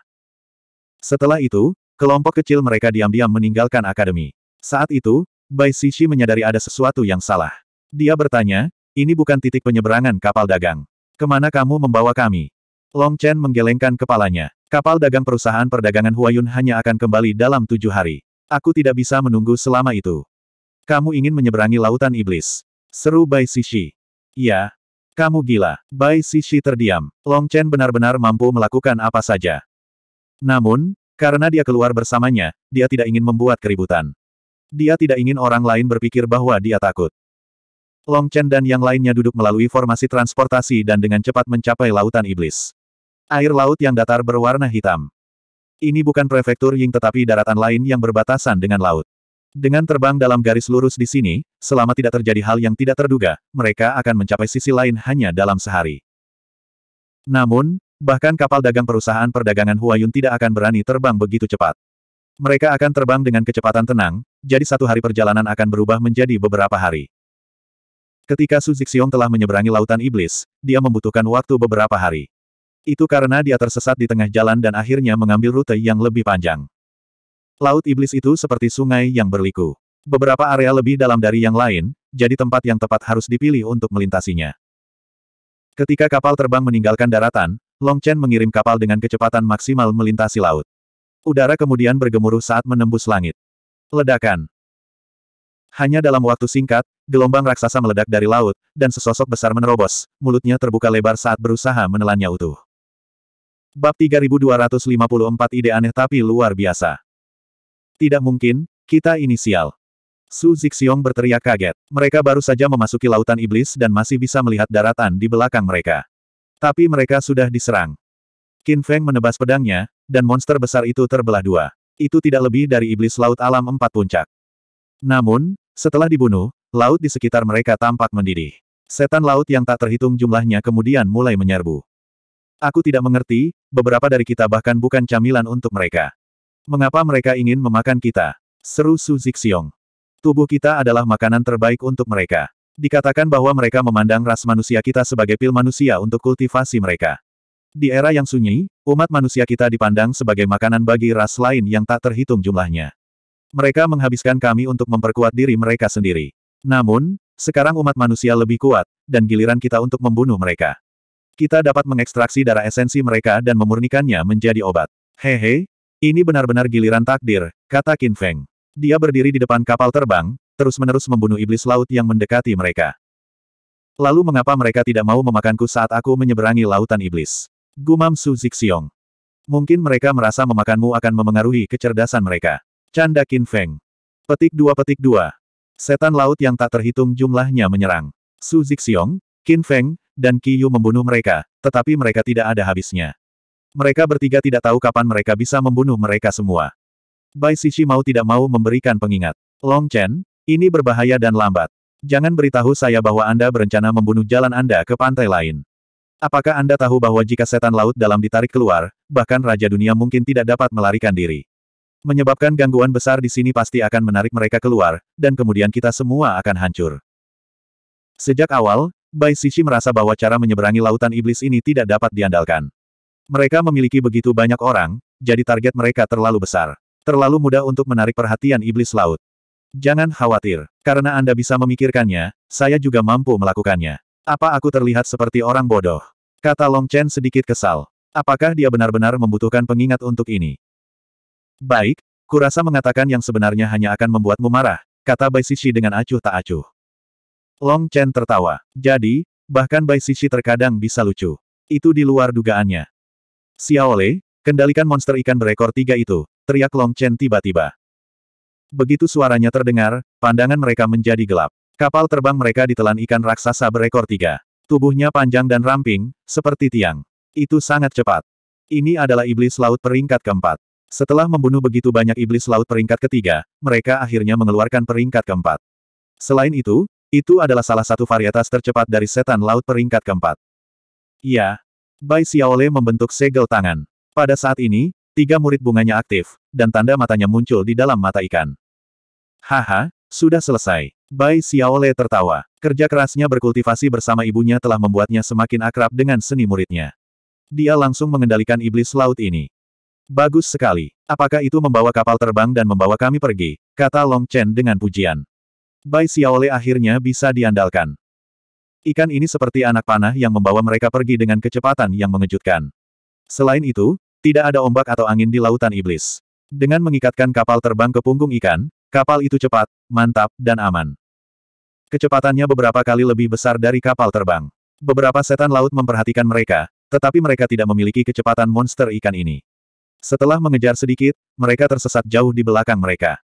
[SPEAKER 1] Setelah itu, kelompok kecil mereka diam-diam meninggalkan akademi. Saat itu, Bai Sishi menyadari ada sesuatu yang salah. Dia bertanya, ini bukan titik penyeberangan kapal dagang. Kemana kamu membawa kami? Long Chen menggelengkan kepalanya. Kapal dagang perusahaan perdagangan Huayun hanya akan kembali dalam tujuh hari. Aku tidak bisa menunggu selama itu. Kamu ingin menyeberangi lautan iblis. Seru Bai Sishi. Ya. Kamu gila. Bai Sishi terdiam. Long Chen benar-benar mampu melakukan apa saja. Namun, karena dia keluar bersamanya, dia tidak ingin membuat keributan. Dia tidak ingin orang lain berpikir bahwa dia takut. Long Chen dan yang lainnya duduk melalui formasi transportasi dan dengan cepat mencapai lautan iblis. Air laut yang datar berwarna hitam. Ini bukan prefektur Ying tetapi daratan lain yang berbatasan dengan laut. Dengan terbang dalam garis lurus di sini, selama tidak terjadi hal yang tidak terduga, mereka akan mencapai sisi lain hanya dalam sehari. Namun, bahkan kapal dagang perusahaan perdagangan Huayun tidak akan berani terbang begitu cepat. Mereka akan terbang dengan kecepatan tenang, jadi satu hari perjalanan akan berubah menjadi beberapa hari. Ketika Su Zixiong telah menyeberangi lautan iblis, dia membutuhkan waktu beberapa hari. Itu karena dia tersesat di tengah jalan dan akhirnya mengambil rute yang lebih panjang. Laut iblis itu seperti sungai yang berliku. Beberapa area lebih dalam dari yang lain, jadi tempat yang tepat harus dipilih untuk melintasinya. Ketika kapal terbang meninggalkan daratan, Long Chen mengirim kapal dengan kecepatan maksimal melintasi laut. Udara kemudian bergemuruh saat menembus langit. Ledakan. Hanya dalam waktu singkat, gelombang raksasa meledak dari laut, dan sesosok besar menerobos, mulutnya terbuka lebar saat berusaha menelannya utuh. Bab 3254 ide aneh tapi luar biasa. Tidak mungkin, kita inisial. Su Zixiong berteriak kaget. Mereka baru saja memasuki lautan iblis dan masih bisa melihat daratan di belakang mereka. Tapi mereka sudah diserang. Qin Feng menebas pedangnya, dan monster besar itu terbelah dua. Itu tidak lebih dari iblis laut alam empat puncak. Namun, setelah dibunuh, laut di sekitar mereka tampak mendidih. Setan laut yang tak terhitung jumlahnya kemudian mulai menyerbu. Aku tidak mengerti, beberapa dari kita bahkan bukan camilan untuk mereka. Mengapa mereka ingin memakan kita? Seru Su Zixiong. Tubuh kita adalah makanan terbaik untuk mereka. Dikatakan bahwa mereka memandang ras manusia kita sebagai pil manusia untuk kultivasi mereka. Di era yang sunyi, umat manusia kita dipandang sebagai makanan bagi ras lain yang tak terhitung jumlahnya. Mereka menghabiskan kami untuk memperkuat diri mereka sendiri. Namun, sekarang umat manusia lebih kuat, dan giliran kita untuk membunuh mereka. Kita dapat mengekstraksi darah esensi mereka dan memurnikannya menjadi obat. Hehe, ini benar-benar giliran takdir, kata Qin Feng. Dia berdiri di depan kapal terbang, terus-menerus membunuh iblis laut yang mendekati mereka. Lalu mengapa mereka tidak mau memakanku saat aku menyeberangi lautan iblis? Gumam Su Zixiong. Mungkin mereka merasa memakanmu akan memengaruhi kecerdasan mereka. Canda Qin Feng. Petik dua petik dua. Setan laut yang tak terhitung jumlahnya menyerang. Su Zixiong, Qin Feng, dan Yu membunuh mereka, tetapi mereka tidak ada habisnya. Mereka bertiga tidak tahu kapan mereka bisa membunuh mereka semua. Bai Sisi mau tidak mau memberikan pengingat. Long Chen, ini berbahaya dan lambat. Jangan beritahu saya bahwa Anda berencana membunuh jalan Anda ke pantai lain. Apakah Anda tahu bahwa jika setan laut dalam ditarik keluar, bahkan Raja Dunia mungkin tidak dapat melarikan diri? Menyebabkan gangguan besar di sini pasti akan menarik mereka keluar, dan kemudian kita semua akan hancur. Sejak awal, Bai Sisi merasa bahwa cara menyeberangi lautan iblis ini tidak dapat diandalkan. Mereka memiliki begitu banyak orang, jadi target mereka terlalu besar. Terlalu mudah untuk menarik perhatian iblis laut. Jangan khawatir, karena Anda bisa memikirkannya, saya juga mampu melakukannya. Apa aku terlihat seperti orang bodoh? Kata Long Chen sedikit kesal. Apakah dia benar-benar membutuhkan pengingat untuk ini? Baik, kurasa mengatakan yang sebenarnya hanya akan membuatmu marah, kata Bai Sisi dengan acuh tak acuh. Long Chen tertawa. Jadi, bahkan Bai Sisi terkadang bisa lucu. Itu di luar dugaannya. Xiaole, kendalikan monster ikan berekor tiga itu, teriak Long Chen tiba-tiba. Begitu suaranya terdengar, pandangan mereka menjadi gelap. Kapal terbang mereka ditelan ikan raksasa berekor tiga. Tubuhnya panjang dan ramping, seperti tiang. Itu sangat cepat. Ini adalah iblis laut peringkat keempat. Setelah membunuh begitu banyak iblis laut peringkat ketiga, mereka akhirnya mengeluarkan peringkat keempat. Selain itu, itu adalah salah satu varietas tercepat dari setan laut peringkat keempat. Ya. Bai Xiaole membentuk segel tangan. Pada saat ini, tiga murid bunganya aktif, dan tanda matanya muncul di dalam mata ikan. Haha, sudah selesai. Bai Xiaole tertawa. Kerja kerasnya berkultivasi bersama ibunya telah membuatnya semakin akrab dengan seni muridnya. Dia langsung mengendalikan iblis laut ini. Bagus sekali. Apakah itu membawa kapal terbang dan membawa kami pergi? Kata Long Chen dengan pujian. Bai Xiaole akhirnya bisa diandalkan. Ikan ini seperti anak panah yang membawa mereka pergi dengan kecepatan yang mengejutkan. Selain itu, tidak ada ombak atau angin di lautan iblis. Dengan mengikatkan kapal terbang ke punggung ikan, Kapal itu cepat, mantap, dan aman. Kecepatannya beberapa kali lebih besar dari kapal terbang. Beberapa setan laut memperhatikan mereka, tetapi mereka tidak memiliki kecepatan monster ikan ini. Setelah mengejar sedikit, mereka tersesat jauh di belakang mereka.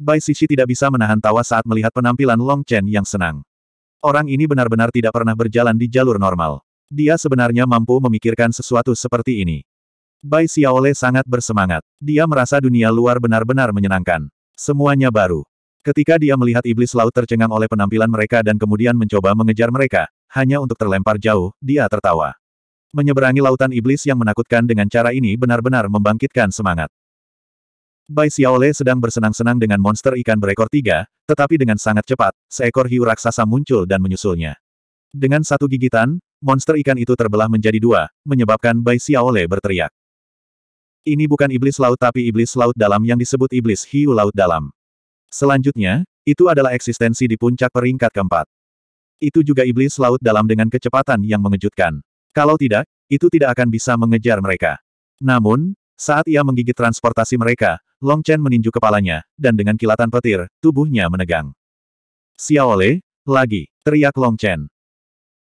[SPEAKER 1] Bai Sisi tidak bisa menahan tawa saat melihat penampilan Long Chen yang senang. Orang ini benar-benar tidak pernah berjalan di jalur normal. Dia sebenarnya mampu memikirkan sesuatu seperti ini. Bai Xiaole sangat bersemangat. Dia merasa dunia luar benar-benar menyenangkan. Semuanya baru. Ketika dia melihat iblis laut tercengang oleh penampilan mereka dan kemudian mencoba mengejar mereka, hanya untuk terlempar jauh, dia tertawa. Menyeberangi lautan iblis yang menakutkan dengan cara ini benar-benar membangkitkan semangat. Bai Xiaole sedang bersenang-senang dengan monster ikan berekor tiga, tetapi dengan sangat cepat, seekor hiu raksasa muncul dan menyusulnya. Dengan satu gigitan, monster ikan itu terbelah menjadi dua, menyebabkan Bai Xiaole berteriak. Ini bukan iblis laut tapi iblis laut dalam yang disebut iblis hiu laut dalam. Selanjutnya, itu adalah eksistensi di puncak peringkat keempat. Itu juga iblis laut dalam dengan kecepatan yang mengejutkan. Kalau tidak, itu tidak akan bisa mengejar mereka. Namun, saat ia menggigit transportasi mereka, Long Chen meninju kepalanya, dan dengan kilatan petir, tubuhnya menegang. Xiaole, lagi, teriak Long Chen.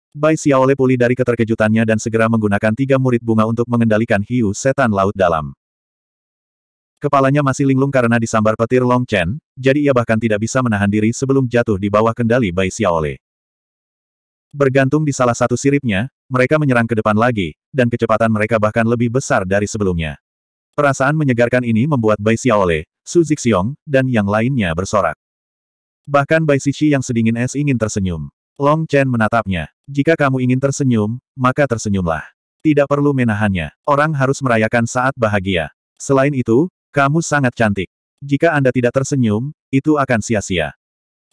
[SPEAKER 1] Bai Xiaole pulih dari keterkejutannya dan segera menggunakan tiga murid bunga untuk mengendalikan hiu setan laut dalam. Kepalanya masih linglung karena disambar petir Long Chen, jadi ia bahkan tidak bisa menahan diri sebelum jatuh di bawah kendali Bai Xiaole. Bergantung di salah satu siripnya, mereka menyerang ke depan lagi, dan kecepatan mereka bahkan lebih besar dari sebelumnya. Perasaan menyegarkan ini membuat Bai Xiaole, Su Zixiong, dan yang lainnya bersorak. Bahkan Bai Xixi yang sedingin es ingin tersenyum. Long Chen menatapnya. Jika kamu ingin tersenyum, maka tersenyumlah. Tidak perlu menahannya. Orang harus merayakan saat bahagia. Selain itu, kamu sangat cantik. Jika Anda tidak tersenyum, itu akan sia-sia.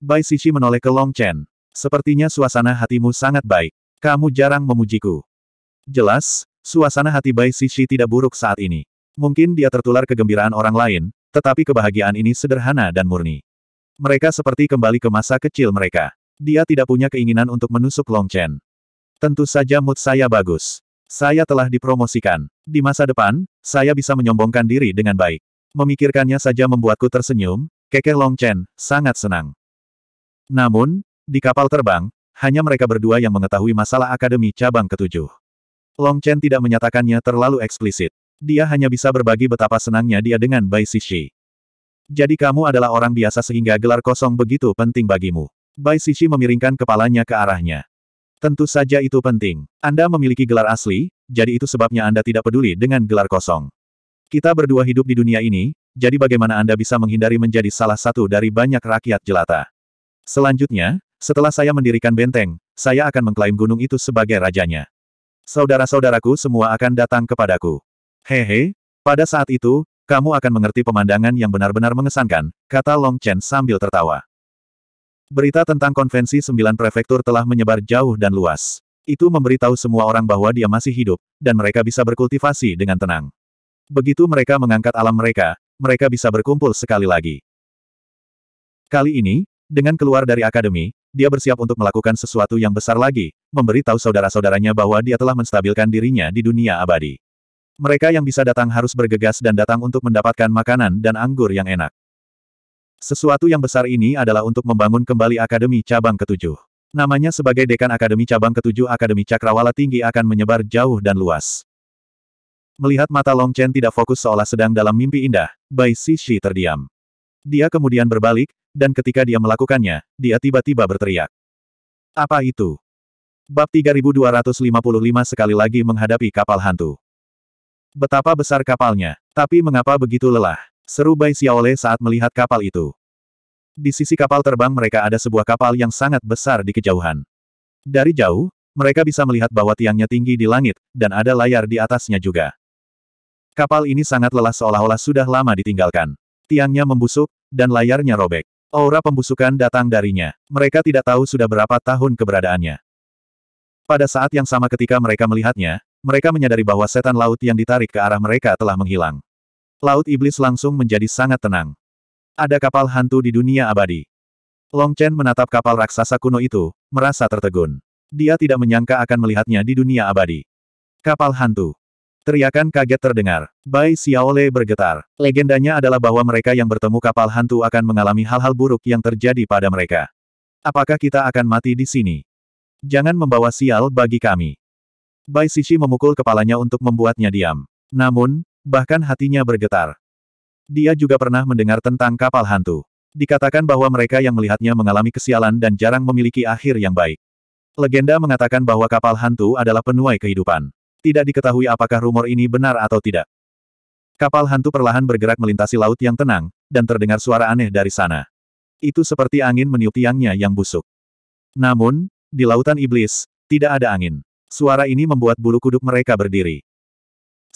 [SPEAKER 1] Bai Sisi menoleh ke Long Chen. Sepertinya suasana hatimu sangat baik. Kamu jarang memujiku. Jelas, suasana hati Bai Sisi tidak buruk saat ini. Mungkin dia tertular kegembiraan orang lain, tetapi kebahagiaan ini sederhana dan murni. Mereka seperti kembali ke masa kecil mereka. Dia tidak punya keinginan untuk menusuk Long Chen. Tentu saja mood saya bagus. Saya telah dipromosikan. Di masa depan, saya bisa menyombongkan diri dengan baik. Memikirkannya saja membuatku tersenyum, kekeh Long Chen, sangat senang. Namun, di kapal terbang, hanya mereka berdua yang mengetahui masalah akademi cabang ketujuh. Long Chen tidak menyatakannya terlalu eksplisit. Dia hanya bisa berbagi betapa senangnya dia dengan Bai Sishi. Jadi kamu adalah orang biasa sehingga gelar kosong begitu penting bagimu. Bai Sishi memiringkan kepalanya ke arahnya. Tentu saja itu penting. Anda memiliki gelar asli, jadi itu sebabnya Anda tidak peduli dengan gelar kosong. Kita berdua hidup di dunia ini, jadi bagaimana Anda bisa menghindari menjadi salah satu dari banyak rakyat jelata? Selanjutnya, setelah saya mendirikan benteng, saya akan mengklaim gunung itu sebagai rajanya. Saudara-saudaraku semua akan datang kepadaku. Hehe, pada saat itu, kamu akan mengerti pemandangan yang benar-benar mengesankan, kata Long Chen sambil tertawa. Berita tentang konvensi sembilan prefektur telah menyebar jauh dan luas. Itu memberitahu semua orang bahwa dia masih hidup, dan mereka bisa berkultivasi dengan tenang. Begitu mereka mengangkat alam mereka, mereka bisa berkumpul sekali lagi. Kali ini, dengan keluar dari akademi, dia bersiap untuk melakukan sesuatu yang besar lagi, memberitahu saudara-saudaranya bahwa dia telah menstabilkan dirinya di dunia abadi. Mereka yang bisa datang harus bergegas dan datang untuk mendapatkan makanan dan anggur yang enak. Sesuatu yang besar ini adalah untuk membangun kembali Akademi Cabang Ketujuh. Namanya sebagai Dekan Akademi Cabang Ketujuh Akademi Cakrawala Tinggi akan menyebar jauh dan luas. Melihat mata Long Chen tidak fokus seolah sedang dalam mimpi indah, Bai Xixi terdiam. Dia kemudian berbalik, dan ketika dia melakukannya, dia tiba-tiba berteriak. Apa itu? Bab 3255 sekali lagi menghadapi kapal hantu. Betapa besar kapalnya, tapi mengapa begitu lelah? Seru Bai Xiaole saat melihat kapal itu. Di sisi kapal terbang mereka ada sebuah kapal yang sangat besar di kejauhan. Dari jauh, mereka bisa melihat bahwa tiangnya tinggi di langit, dan ada layar di atasnya juga. Kapal ini sangat lelah seolah-olah sudah lama ditinggalkan. Tiangnya membusuk, dan layarnya robek. Aura pembusukan datang darinya. Mereka tidak tahu sudah berapa tahun keberadaannya. Pada saat yang sama ketika mereka melihatnya, mereka menyadari bahwa setan laut yang ditarik ke arah mereka telah menghilang. Laut Iblis langsung menjadi sangat tenang. Ada kapal hantu di dunia abadi. Long Chen menatap kapal raksasa kuno itu, merasa tertegun. Dia tidak menyangka akan melihatnya di dunia abadi. Kapal hantu. Teriakan kaget terdengar. Bai Xiaole bergetar. Legendanya adalah bahwa mereka yang bertemu kapal hantu akan mengalami hal-hal buruk yang terjadi pada mereka. Apakah kita akan mati di sini? Jangan membawa sial bagi kami. Bai Sishi memukul kepalanya untuk membuatnya diam. Namun, bahkan hatinya bergetar. Dia juga pernah mendengar tentang kapal hantu. Dikatakan bahwa mereka yang melihatnya mengalami kesialan dan jarang memiliki akhir yang baik. Legenda mengatakan bahwa kapal hantu adalah penuai kehidupan. Tidak diketahui apakah rumor ini benar atau tidak. Kapal hantu perlahan bergerak melintasi laut yang tenang, dan terdengar suara aneh dari sana. Itu seperti angin meniup tiangnya yang busuk. Namun, di lautan iblis, tidak ada angin. Suara ini membuat bulu kuduk mereka berdiri.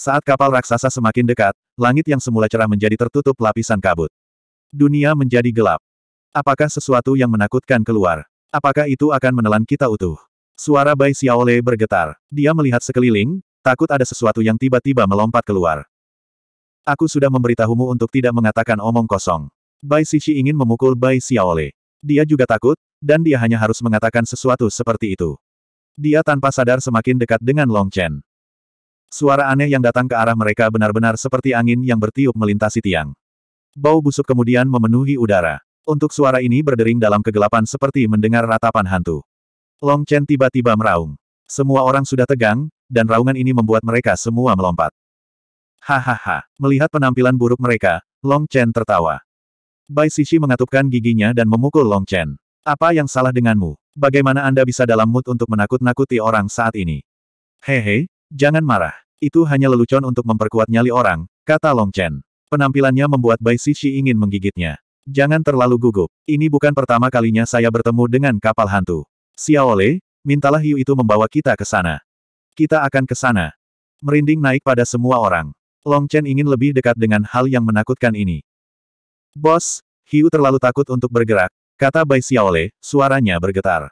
[SPEAKER 1] Saat kapal raksasa semakin dekat, langit yang semula cerah menjadi tertutup lapisan kabut. Dunia menjadi gelap. Apakah sesuatu yang menakutkan keluar? Apakah itu akan menelan kita utuh? Suara Bai Xiaole bergetar. Dia melihat sekeliling, takut ada sesuatu yang tiba-tiba melompat keluar. Aku sudah memberitahumu untuk tidak mengatakan omong kosong. Bai Xixi ingin memukul Bai Xiaole. Dia juga takut, dan dia hanya harus mengatakan sesuatu seperti itu. Dia tanpa sadar semakin dekat dengan Long Chen. Suara aneh yang datang ke arah mereka benar-benar seperti angin yang bertiup melintasi tiang. Bau busuk kemudian memenuhi udara. Untuk suara ini berdering dalam kegelapan seperti mendengar ratapan hantu. Long Chen tiba-tiba meraung. Semua orang sudah tegang, dan raungan ini membuat mereka semua melompat. Hahaha, melihat penampilan buruk mereka, Long Chen tertawa. Bai Sishi mengatupkan giginya dan memukul Long Chen. Apa yang salah denganmu? Bagaimana Anda bisa dalam mood untuk menakut-nakuti orang saat ini? Hehe, Jangan marah. Itu hanya lelucon untuk memperkuat nyali orang, kata Long Chen. Penampilannya membuat Bai Sixi ingin menggigitnya. Jangan terlalu gugup. Ini bukan pertama kalinya saya bertemu dengan kapal hantu. Xiaole, mintalah Hiu itu membawa kita ke sana. Kita akan ke sana. Merinding naik pada semua orang. Long Chen ingin lebih dekat dengan hal yang menakutkan ini. Bos, Hiu terlalu takut untuk bergerak, kata Bai Xiaole, suaranya bergetar.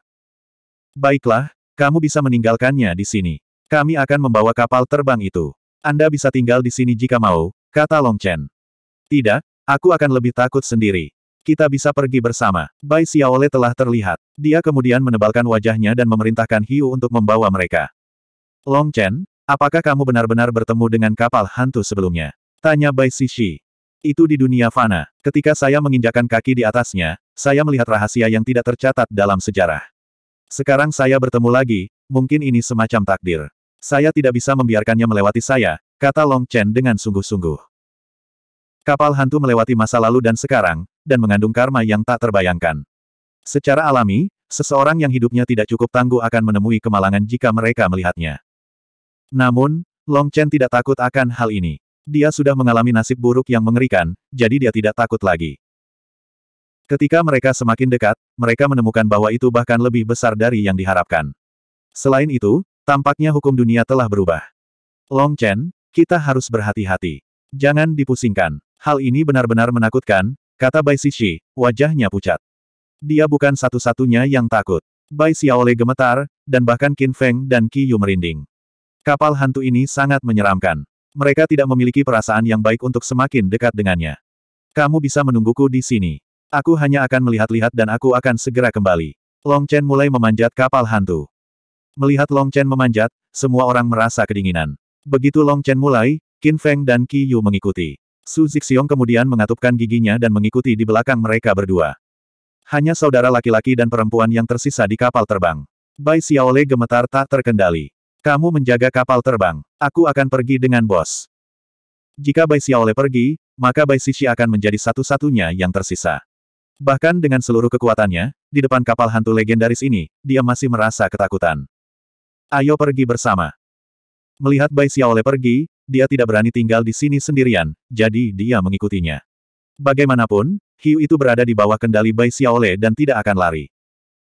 [SPEAKER 1] Baiklah, kamu bisa meninggalkannya di sini. Kami akan membawa kapal terbang itu. Anda bisa tinggal di sini jika mau, kata Long Chen. Tidak, aku akan lebih takut sendiri. Kita bisa pergi bersama. Bai Xiaole telah terlihat. Dia kemudian menebalkan wajahnya dan memerintahkan Hiu untuk membawa mereka. Long Chen, apakah kamu benar-benar bertemu dengan kapal hantu sebelumnya? Tanya Bai Xixi. Itu di dunia fana. Ketika saya menginjakan kaki di atasnya, saya melihat rahasia yang tidak tercatat dalam sejarah. Sekarang saya bertemu lagi, mungkin ini semacam takdir. Saya tidak bisa membiarkannya melewati saya, kata Long Chen dengan sungguh-sungguh. Kapal hantu melewati masa lalu dan sekarang, dan mengandung karma yang tak terbayangkan. Secara alami, seseorang yang hidupnya tidak cukup tangguh akan menemui kemalangan jika mereka melihatnya. Namun, Long Chen tidak takut akan hal ini. Dia sudah mengalami nasib buruk yang mengerikan, jadi dia tidak takut lagi. Ketika mereka semakin dekat, mereka menemukan bahwa itu bahkan lebih besar dari yang diharapkan. Selain itu, Tampaknya hukum dunia telah berubah. Long Chen, kita harus berhati-hati. Jangan dipusingkan. Hal ini benar-benar menakutkan, kata Bai Sishi, wajahnya pucat. Dia bukan satu-satunya yang takut. Bai Xiaole gemetar, dan bahkan Qin Feng dan Qi Yu merinding. Kapal hantu ini sangat menyeramkan. Mereka tidak memiliki perasaan yang baik untuk semakin dekat dengannya. Kamu bisa menungguku di sini. Aku hanya akan melihat-lihat dan aku akan segera kembali. Long Chen mulai memanjat kapal hantu. Melihat Long Chen memanjat, semua orang merasa kedinginan. Begitu Long Chen mulai, Qin Feng dan Qi Yu mengikuti. Su Zixiong kemudian mengatupkan giginya dan mengikuti di belakang mereka berdua. Hanya saudara laki-laki dan perempuan yang tersisa di kapal terbang. Bai Xiaole gemetar tak terkendali. Kamu menjaga kapal terbang. Aku akan pergi dengan bos. Jika Bai Xiaole pergi, maka Bai Sisi akan menjadi satu-satunya yang tersisa. Bahkan dengan seluruh kekuatannya, di depan kapal hantu legendaris ini, dia masih merasa ketakutan. Ayo pergi bersama. Melihat Bai Xiaole pergi, dia tidak berani tinggal di sini sendirian, jadi dia mengikutinya. Bagaimanapun, hiu itu berada di bawah kendali Bai Xiaole dan tidak akan lari.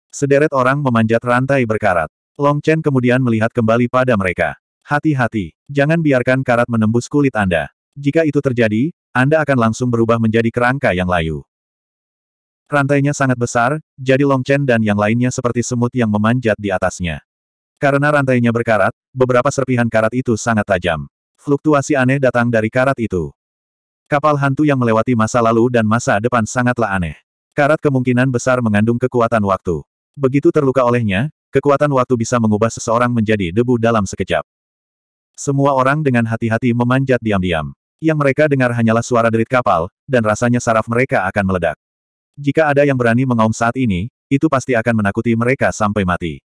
[SPEAKER 1] Sederet orang memanjat rantai berkarat. Long Chen kemudian melihat kembali pada mereka. Hati-hati, jangan biarkan karat menembus kulit Anda. Jika itu terjadi, Anda akan langsung berubah menjadi kerangka yang layu. Rantainya sangat besar, jadi Long Chen dan yang lainnya seperti semut yang memanjat di atasnya. Karena rantainya berkarat, beberapa serpihan karat itu sangat tajam. Fluktuasi aneh datang dari karat itu. Kapal hantu yang melewati masa lalu dan masa depan sangatlah aneh. Karat kemungkinan besar mengandung kekuatan waktu. Begitu terluka olehnya, kekuatan waktu bisa mengubah seseorang menjadi debu dalam sekejap. Semua orang dengan hati-hati memanjat diam-diam. Yang mereka dengar hanyalah suara derit kapal, dan rasanya saraf mereka akan meledak. Jika ada yang berani mengaum saat ini, itu pasti akan menakuti mereka sampai mati.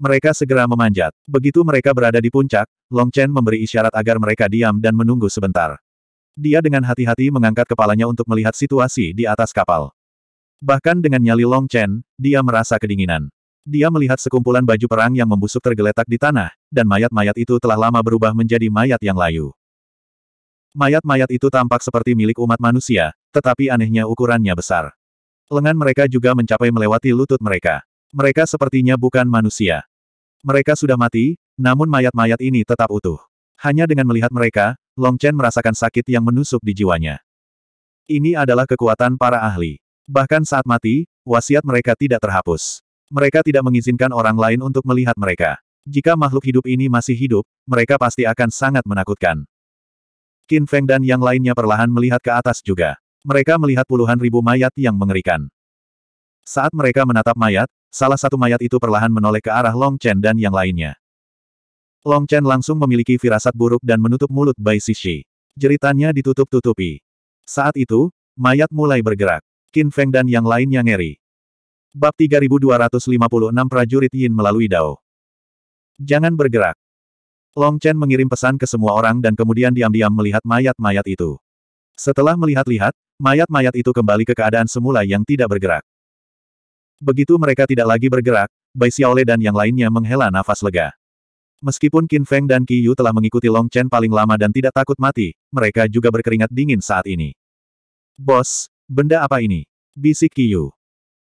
[SPEAKER 1] Mereka segera memanjat. Begitu mereka berada di puncak, Long Chen memberi isyarat agar mereka diam dan menunggu sebentar. Dia dengan hati-hati mengangkat kepalanya untuk melihat situasi di atas kapal. Bahkan dengan nyali Long Chen, dia merasa kedinginan. Dia melihat sekumpulan baju perang yang membusuk tergeletak di tanah, dan mayat-mayat itu telah lama berubah menjadi mayat yang layu. Mayat-mayat itu tampak seperti milik umat manusia, tetapi anehnya ukurannya besar. Lengan mereka juga mencapai melewati lutut mereka. Mereka sepertinya bukan manusia. Mereka sudah mati, namun mayat-mayat ini tetap utuh. Hanya dengan melihat mereka, Long Chen merasakan sakit yang menusuk di jiwanya. Ini adalah kekuatan para ahli. Bahkan saat mati, wasiat mereka tidak terhapus. Mereka tidak mengizinkan orang lain untuk melihat mereka. Jika makhluk hidup ini masih hidup, mereka pasti akan sangat menakutkan. Qin Feng dan yang lainnya perlahan melihat ke atas juga. Mereka melihat puluhan ribu mayat yang mengerikan. Saat mereka menatap mayat, salah satu mayat itu perlahan menoleh ke arah Long Chen dan yang lainnya. Long Chen langsung memiliki firasat buruk dan menutup mulut Bai Sishi. Jeritannya ditutup-tutupi. Saat itu, mayat mulai bergerak. Qin Feng dan yang lainnya ngeri. Bab 3256 Prajurit Yin melalui Dao. Jangan bergerak. Long Chen mengirim pesan ke semua orang dan kemudian diam-diam melihat mayat-mayat itu. Setelah melihat-lihat, mayat-mayat itu kembali ke keadaan semula yang tidak bergerak. Begitu mereka tidak lagi bergerak, Bai Xiaole dan yang lainnya menghela nafas lega. Meskipun Qin Feng dan Qi Yu telah mengikuti Long Chen paling lama dan tidak takut mati, mereka juga berkeringat dingin saat ini. Bos, benda apa ini? Bisik Qi Yu.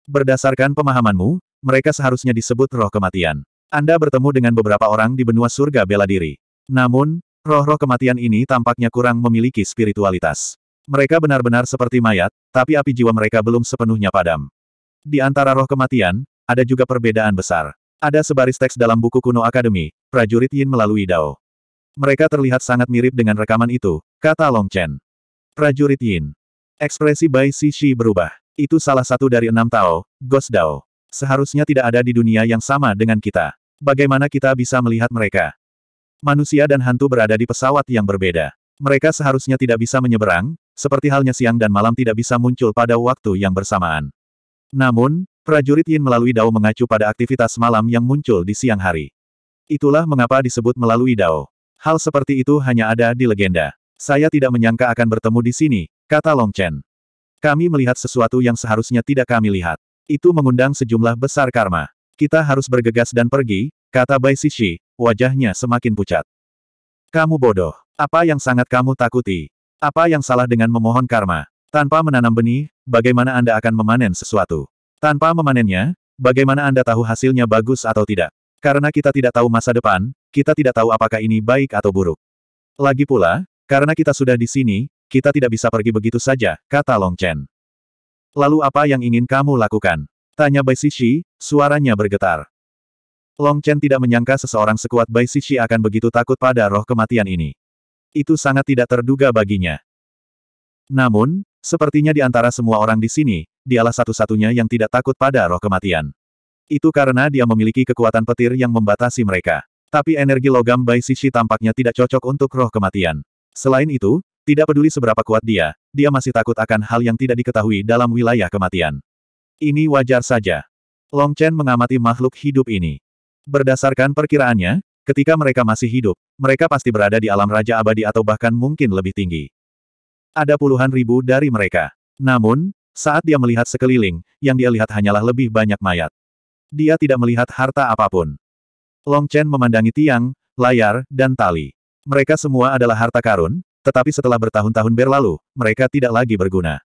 [SPEAKER 1] Berdasarkan pemahamanmu, mereka seharusnya disebut roh kematian. Anda bertemu dengan beberapa orang di benua surga bela diri. Namun, roh-roh kematian ini tampaknya kurang memiliki spiritualitas. Mereka benar-benar seperti mayat, tapi api jiwa mereka belum sepenuhnya padam. Di antara roh kematian, ada juga perbedaan besar. Ada sebaris teks dalam buku kuno akademi, prajurit Yin melalui Dao. Mereka terlihat sangat mirip dengan rekaman itu, kata Long Chen. Prajurit Yin. Ekspresi Bai Si Shi berubah. Itu salah satu dari enam Tao, Ghost Dao. Seharusnya tidak ada di dunia yang sama dengan kita. Bagaimana kita bisa melihat mereka? Manusia dan hantu berada di pesawat yang berbeda. Mereka seharusnya tidak bisa menyeberang, seperti halnya siang dan malam tidak bisa muncul pada waktu yang bersamaan. Namun, prajurit Yin melalui Dao mengacu pada aktivitas malam yang muncul di siang hari. Itulah mengapa disebut melalui Dao. Hal seperti itu hanya ada di legenda. Saya tidak menyangka akan bertemu di sini, kata Long Chen. Kami melihat sesuatu yang seharusnya tidak kami lihat. Itu mengundang sejumlah besar karma. Kita harus bergegas dan pergi, kata Bai Sishi, wajahnya semakin pucat. Kamu bodoh. Apa yang sangat kamu takuti? Apa yang salah dengan memohon karma? Tanpa menanam benih, bagaimana Anda akan memanen sesuatu? Tanpa memanennya, bagaimana Anda tahu hasilnya bagus atau tidak? Karena kita tidak tahu masa depan, kita tidak tahu apakah ini baik atau buruk. Lagi pula, karena kita sudah di sini, kita tidak bisa pergi begitu saja, kata Long Chen. Lalu apa yang ingin kamu lakukan? Tanya Bai Sishi, suaranya bergetar. Long Chen tidak menyangka seseorang sekuat Bai Sishi akan begitu takut pada roh kematian ini. Itu sangat tidak terduga baginya. Namun, sepertinya di antara semua orang di sini, dialah satu-satunya yang tidak takut pada roh kematian. Itu karena dia memiliki kekuatan petir yang membatasi mereka. Tapi energi logam Bai Shishi tampaknya tidak cocok untuk roh kematian. Selain itu, tidak peduli seberapa kuat dia, dia masih takut akan hal yang tidak diketahui dalam wilayah kematian. Ini wajar saja. Long Chen mengamati makhluk hidup ini. Berdasarkan perkiraannya, ketika mereka masih hidup, mereka pasti berada di alam Raja Abadi atau bahkan mungkin lebih tinggi. Ada puluhan ribu dari mereka. Namun, saat dia melihat sekeliling, yang dia lihat hanyalah lebih banyak mayat. Dia tidak melihat harta apapun. Long Chen memandangi tiang, layar, dan tali. Mereka semua adalah harta karun, tetapi setelah bertahun-tahun berlalu, mereka tidak lagi berguna.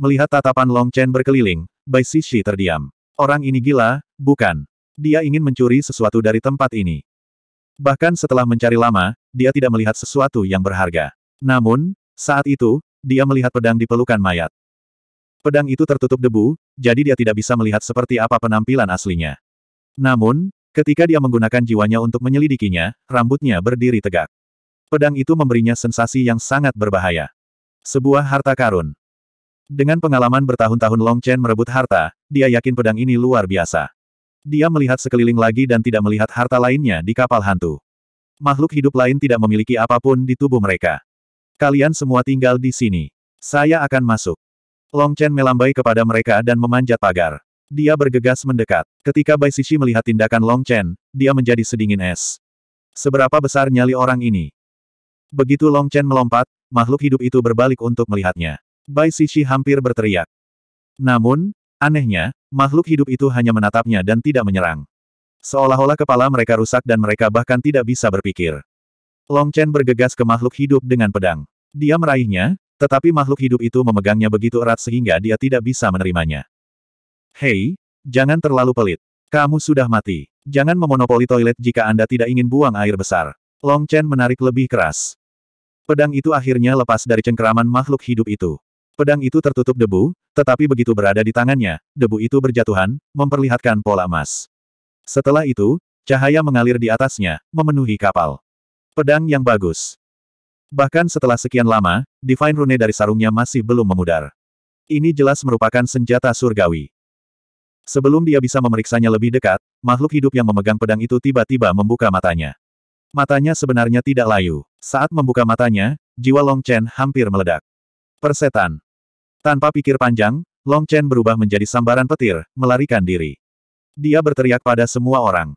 [SPEAKER 1] Melihat tatapan Long Chen berkeliling, Bai Sishi terdiam. Orang ini gila, bukan. Dia ingin mencuri sesuatu dari tempat ini. Bahkan setelah mencari lama, dia tidak melihat sesuatu yang berharga. Namun, saat itu, dia melihat pedang di pelukan mayat. Pedang itu tertutup debu, jadi dia tidak bisa melihat seperti apa penampilan aslinya. Namun, ketika dia menggunakan jiwanya untuk menyelidikinya, rambutnya berdiri tegak. Pedang itu memberinya sensasi yang sangat berbahaya. Sebuah harta karun. Dengan pengalaman bertahun-tahun Long Chen merebut harta, dia yakin pedang ini luar biasa. Dia melihat sekeliling lagi dan tidak melihat harta lainnya di kapal hantu. Makhluk hidup lain tidak memiliki apapun di tubuh mereka. Kalian semua tinggal di sini. Saya akan masuk. Long Chen melambai kepada mereka dan memanjat pagar. Dia bergegas mendekat. Ketika Bai Sishi melihat tindakan Long Chen, dia menjadi sedingin es. Seberapa besar nyali orang ini? Begitu Long Chen melompat, makhluk hidup itu berbalik untuk melihatnya. Bai Sishi hampir berteriak. Namun, anehnya, makhluk hidup itu hanya menatapnya dan tidak menyerang. Seolah-olah kepala mereka rusak dan mereka bahkan tidak bisa berpikir. Long Chen bergegas ke makhluk hidup dengan pedang. Dia meraihnya, tetapi makhluk hidup itu memegangnya begitu erat sehingga dia tidak bisa menerimanya. Hei, jangan terlalu pelit. Kamu sudah mati. Jangan memonopoli toilet jika Anda tidak ingin buang air besar. Long Chen menarik lebih keras. Pedang itu akhirnya lepas dari cengkeraman makhluk hidup itu. Pedang itu tertutup debu, tetapi begitu berada di tangannya, debu itu berjatuhan, memperlihatkan pola emas. Setelah itu, cahaya mengalir di atasnya, memenuhi kapal. Pedang yang bagus. Bahkan setelah sekian lama, Divine Rune dari sarungnya masih belum memudar. Ini jelas merupakan senjata surgawi. Sebelum dia bisa memeriksanya lebih dekat, makhluk hidup yang memegang pedang itu tiba-tiba membuka matanya. Matanya sebenarnya tidak layu. Saat membuka matanya, jiwa Long Chen hampir meledak. Persetan. Tanpa pikir panjang, Long Chen berubah menjadi sambaran petir, melarikan diri. Dia berteriak pada semua orang.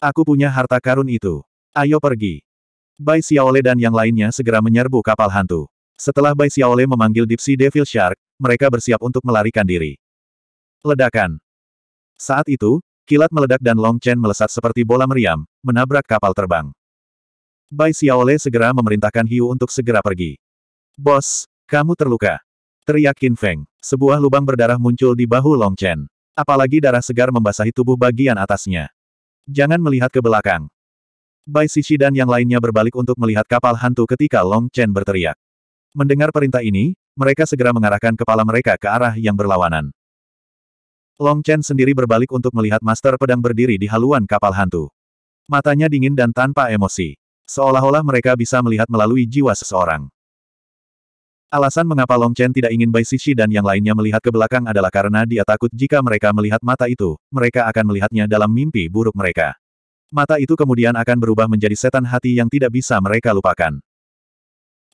[SPEAKER 1] Aku punya harta karun itu. Ayo pergi. Bai Xiaole dan yang lainnya segera menyerbu kapal hantu. Setelah Bai Xiaole memanggil Deep Devil Shark, mereka bersiap untuk melarikan diri. Ledakan. Saat itu, kilat meledak dan Long Chen melesat seperti bola meriam, menabrak kapal terbang. Bai Xiaole segera memerintahkan Hiu untuk segera pergi. Bos, kamu terluka. Teriak Qin Feng. Sebuah lubang berdarah muncul di bahu Long Chen. Apalagi darah segar membasahi tubuh bagian atasnya. Jangan melihat ke belakang. Bai Sishi dan yang lainnya berbalik untuk melihat kapal hantu ketika Long Chen berteriak. Mendengar perintah ini, mereka segera mengarahkan kepala mereka ke arah yang berlawanan. Long Chen sendiri berbalik untuk melihat Master Pedang berdiri di haluan kapal hantu. Matanya dingin dan tanpa emosi. Seolah-olah mereka bisa melihat melalui jiwa seseorang. Alasan mengapa Long Chen tidak ingin Bai Sishi dan yang lainnya melihat ke belakang adalah karena dia takut jika mereka melihat mata itu, mereka akan melihatnya dalam mimpi buruk mereka. Mata itu kemudian akan berubah menjadi setan hati yang tidak bisa mereka lupakan.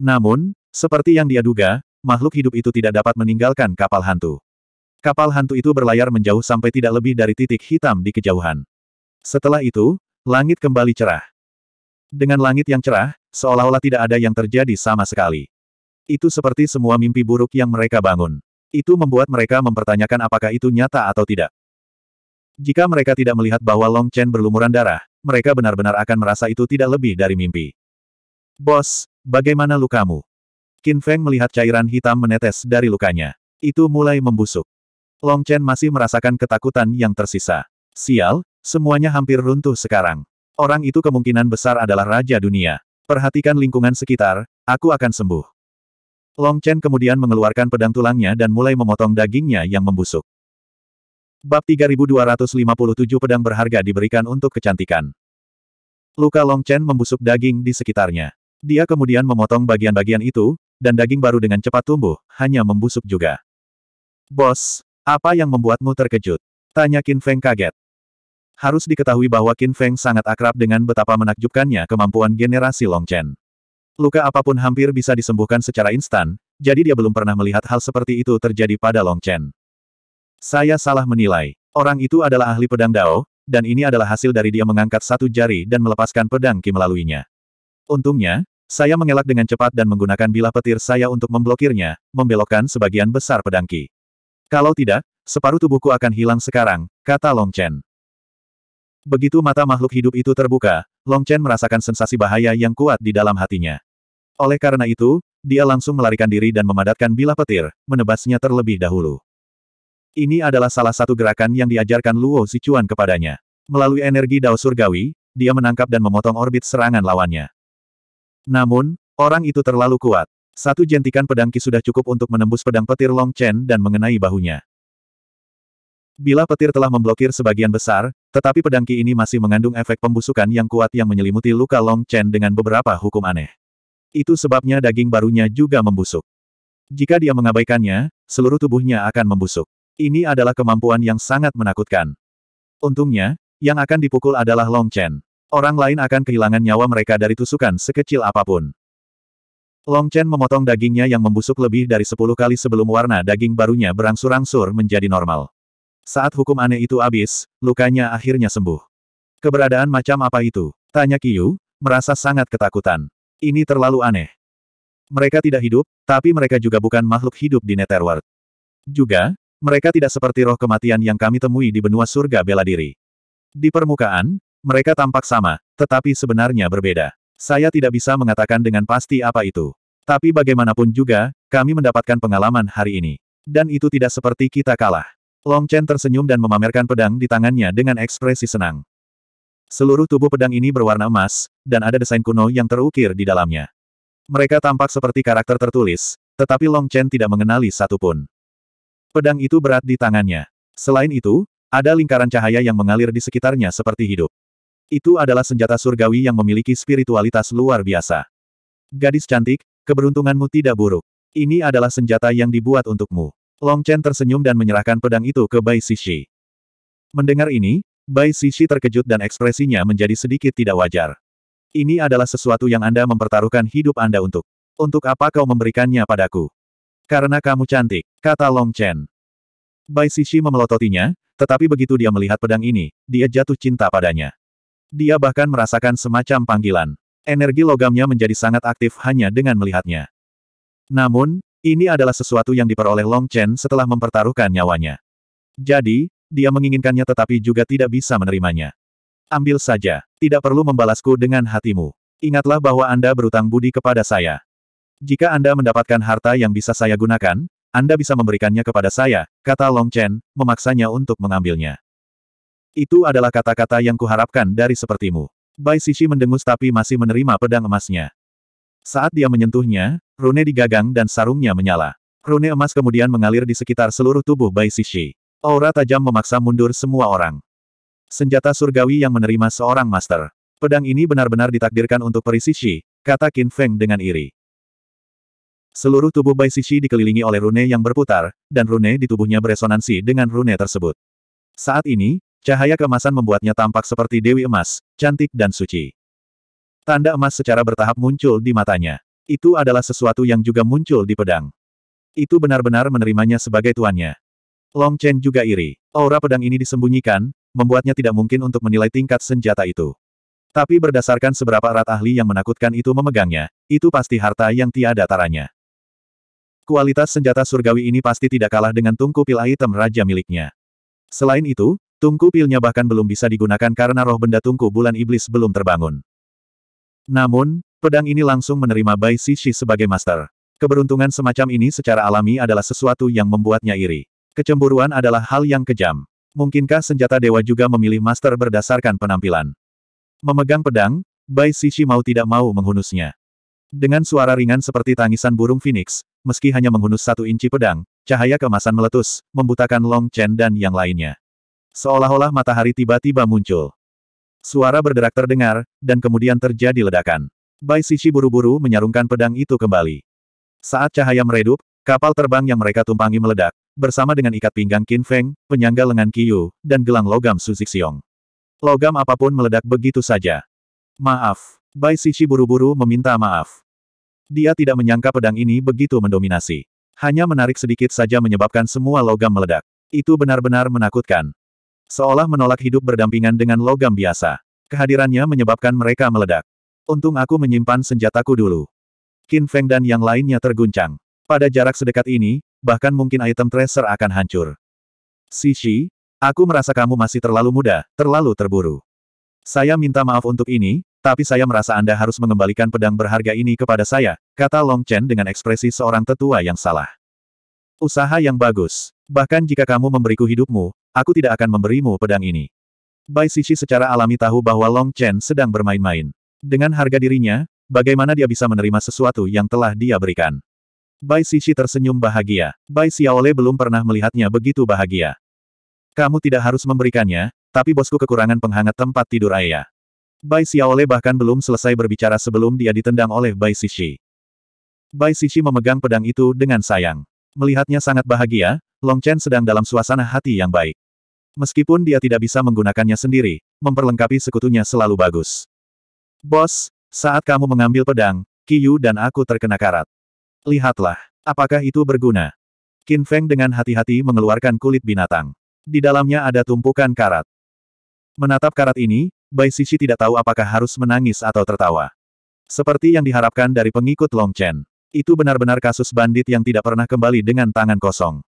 [SPEAKER 1] Namun, seperti yang dia duga, makhluk hidup itu tidak dapat meninggalkan kapal hantu. Kapal hantu itu berlayar menjauh sampai tidak lebih dari titik hitam di kejauhan. Setelah itu, langit kembali cerah. Dengan langit yang cerah, seolah-olah tidak ada yang terjadi sama sekali. Itu seperti semua mimpi buruk yang mereka bangun. Itu membuat mereka mempertanyakan apakah itu nyata atau tidak. Jika mereka tidak melihat bahwa Long Chen berlumuran darah, mereka benar-benar akan merasa itu tidak lebih dari mimpi. Bos, bagaimana lukamu? Qin Feng melihat cairan hitam menetes dari lukanya. Itu mulai membusuk. Long Chen masih merasakan ketakutan yang tersisa. Sial, semuanya hampir runtuh sekarang. Orang itu kemungkinan besar adalah Raja Dunia. Perhatikan lingkungan sekitar, aku akan sembuh. Long Chen kemudian mengeluarkan pedang tulangnya dan mulai memotong dagingnya yang membusuk. Bab 3257 pedang berharga diberikan untuk kecantikan. Luka Long Chen membusuk daging di sekitarnya. Dia kemudian memotong bagian-bagian itu, dan daging baru dengan cepat tumbuh, hanya membusuk juga. Bos, apa yang membuatmu terkejut? Tanya Qin Feng kaget. Harus diketahui bahwa Qin Feng sangat akrab dengan betapa menakjubkannya kemampuan generasi Long Chen. Luka apapun hampir bisa disembuhkan secara instan, jadi dia belum pernah melihat hal seperti itu terjadi pada Long Chen. Saya salah menilai. Orang itu adalah ahli pedang Dao, dan ini adalah hasil dari dia mengangkat satu jari dan melepaskan pedang Ki melaluinya. Untungnya, saya mengelak dengan cepat dan menggunakan bilah petir saya untuk memblokirnya, membelokkan sebagian besar pedang Ki. Kalau tidak, separuh tubuhku akan hilang sekarang, kata Long Chen. Begitu mata makhluk hidup itu terbuka, Long Chen merasakan sensasi bahaya yang kuat di dalam hatinya. Oleh karena itu, dia langsung melarikan diri dan memadatkan bilah petir, menebasnya terlebih dahulu. Ini adalah salah satu gerakan yang diajarkan Luo Sichuan kepadanya. Melalui energi Dao Surgawi, dia menangkap dan memotong orbit serangan lawannya. Namun, orang itu terlalu kuat. Satu jentikan pedang Qi sudah cukup untuk menembus pedang petir Long Chen dan mengenai bahunya. Bila petir telah memblokir sebagian besar, tetapi pedang Qi ini masih mengandung efek pembusukan yang kuat yang menyelimuti luka Long Chen dengan beberapa hukum aneh. Itu sebabnya daging barunya juga membusuk. Jika dia mengabaikannya, seluruh tubuhnya akan membusuk. Ini adalah kemampuan yang sangat menakutkan. Untungnya, yang akan dipukul adalah Long Chen. Orang lain akan kehilangan nyawa mereka dari tusukan sekecil apapun. Long Chen memotong dagingnya yang membusuk lebih dari 10 kali sebelum warna daging barunya berangsur-angsur menjadi normal. Saat hukum aneh itu habis, lukanya akhirnya sembuh. Keberadaan macam apa itu? Tanya Kiyu, merasa sangat ketakutan. Ini terlalu aneh. Mereka tidak hidup, tapi mereka juga bukan makhluk hidup di Netherworld. Juga, mereka tidak seperti roh kematian yang kami temui di benua surga bela diri. Di permukaan, mereka tampak sama, tetapi sebenarnya berbeda. Saya tidak bisa mengatakan dengan pasti apa itu. Tapi bagaimanapun juga, kami mendapatkan pengalaman hari ini. Dan itu tidak seperti kita kalah. Long Chen tersenyum dan memamerkan pedang di tangannya dengan ekspresi senang. Seluruh tubuh pedang ini berwarna emas, dan ada desain kuno yang terukir di dalamnya. Mereka tampak seperti karakter tertulis, tetapi Long Chen tidak mengenali satupun. Pedang itu berat di tangannya. Selain itu, ada lingkaran cahaya yang mengalir di sekitarnya seperti hidup. Itu adalah senjata surgawi yang memiliki spiritualitas luar biasa. Gadis cantik, keberuntunganmu tidak buruk. Ini adalah senjata yang dibuat untukmu. Long Chen tersenyum dan menyerahkan pedang itu ke Bai Sishi. Mendengar ini, Bai Sishi terkejut dan ekspresinya menjadi sedikit tidak wajar. Ini adalah sesuatu yang Anda mempertaruhkan hidup Anda untuk. Untuk apa kau memberikannya padaku? Karena kamu cantik, kata Long Chen. Bai Sishi memelototinya, tetapi begitu dia melihat pedang ini, dia jatuh cinta padanya. Dia bahkan merasakan semacam panggilan. Energi logamnya menjadi sangat aktif hanya dengan melihatnya. Namun, ini adalah sesuatu yang diperoleh Long Chen setelah mempertaruhkan nyawanya. Jadi, dia menginginkannya tetapi juga tidak bisa menerimanya. Ambil saja, tidak perlu membalasku dengan hatimu. Ingatlah bahwa Anda berutang budi kepada saya. Jika Anda mendapatkan harta yang bisa saya gunakan, Anda bisa memberikannya kepada saya, kata Long Chen, memaksanya untuk mengambilnya. Itu adalah kata-kata yang kuharapkan dari sepertimu. Bai Sishi mendengus tapi masih menerima pedang emasnya. Saat dia menyentuhnya, rune digagang dan sarungnya menyala. Rune emas kemudian mengalir di sekitar seluruh tubuh Bai Sishi. Aura tajam memaksa mundur semua orang. Senjata surgawi yang menerima seorang master. Pedang ini benar-benar ditakdirkan untuk Perisishi, kata Qin Feng dengan iri. Seluruh tubuh Bai Sishi dikelilingi oleh rune yang berputar, dan rune di tubuhnya beresonansi dengan rune tersebut. Saat ini, cahaya kemasan membuatnya tampak seperti Dewi Emas, cantik dan suci. Tanda emas secara bertahap muncul di matanya. Itu adalah sesuatu yang juga muncul di pedang. Itu benar-benar menerimanya sebagai tuannya. Long Chen juga iri. Aura pedang ini disembunyikan, membuatnya tidak mungkin untuk menilai tingkat senjata itu. Tapi berdasarkan seberapa erat ahli yang menakutkan itu memegangnya, itu pasti harta yang tiada taranya. Kualitas senjata surgawi ini pasti tidak kalah dengan tungku pil item raja miliknya. Selain itu, tungku pilnya bahkan belum bisa digunakan karena roh benda tungku bulan iblis belum terbangun. Namun, pedang ini langsung menerima Bai Sishi sebagai master. Keberuntungan semacam ini secara alami adalah sesuatu yang membuatnya iri. Kecemburuan adalah hal yang kejam. Mungkinkah senjata dewa juga memilih master berdasarkan penampilan? Memegang pedang, Bai Sishi mau tidak mau menghunusnya. Dengan suara ringan seperti tangisan burung phoenix, meski hanya menghunus satu inci pedang, cahaya kemasan meletus, membutakan Long Chen dan yang lainnya. Seolah-olah matahari tiba-tiba muncul. Suara berderak terdengar, dan kemudian terjadi ledakan. Bai Sisi buru-buru menyarungkan pedang itu kembali. Saat cahaya meredup, kapal terbang yang mereka tumpangi meledak, bersama dengan ikat pinggang Qin Feng, penyangga lengan Qiu, dan gelang logam Zixiong. Logam apapun meledak begitu saja. Maaf. Bai Sisi buru-buru meminta maaf. Dia tidak menyangka pedang ini begitu mendominasi. Hanya menarik sedikit saja menyebabkan semua logam meledak. Itu benar-benar menakutkan. Seolah menolak hidup berdampingan dengan logam biasa. Kehadirannya menyebabkan mereka meledak. Untung aku menyimpan senjataku dulu. Qin Feng dan yang lainnya terguncang. Pada jarak sedekat ini, bahkan mungkin item tracer akan hancur. Si Shi, aku merasa kamu masih terlalu muda, terlalu terburu. Saya minta maaf untuk ini, tapi saya merasa Anda harus mengembalikan pedang berharga ini kepada saya, kata Long Chen dengan ekspresi seorang tetua yang salah. Usaha yang bagus. Bahkan jika kamu memberiku hidupmu, aku tidak akan memberimu pedang ini. Bai Sishi secara alami tahu bahwa Long Chen sedang bermain-main. Dengan harga dirinya, bagaimana dia bisa menerima sesuatu yang telah dia berikan? Bai Sishi tersenyum bahagia. Bai Xiaole belum pernah melihatnya begitu bahagia. Kamu tidak harus memberikannya, tapi bosku kekurangan penghangat tempat tidur ayah. Bai Xiaole bahkan belum selesai berbicara sebelum dia ditendang oleh Bai Sishi. Bai Sishi memegang pedang itu dengan sayang. Melihatnya sangat bahagia, Long Chen sedang dalam suasana hati yang baik. Meskipun dia tidak bisa menggunakannya sendiri, memperlengkapi sekutunya selalu bagus. Bos, saat kamu mengambil pedang, Kiyu dan aku terkena karat. Lihatlah, apakah itu berguna? Qin Feng dengan hati-hati mengeluarkan kulit binatang. Di dalamnya ada tumpukan karat. Menatap karat ini, Bai Sisi tidak tahu apakah harus menangis atau tertawa. Seperti yang diharapkan dari pengikut Long Chen. Itu benar-benar kasus bandit yang tidak pernah kembali dengan tangan kosong.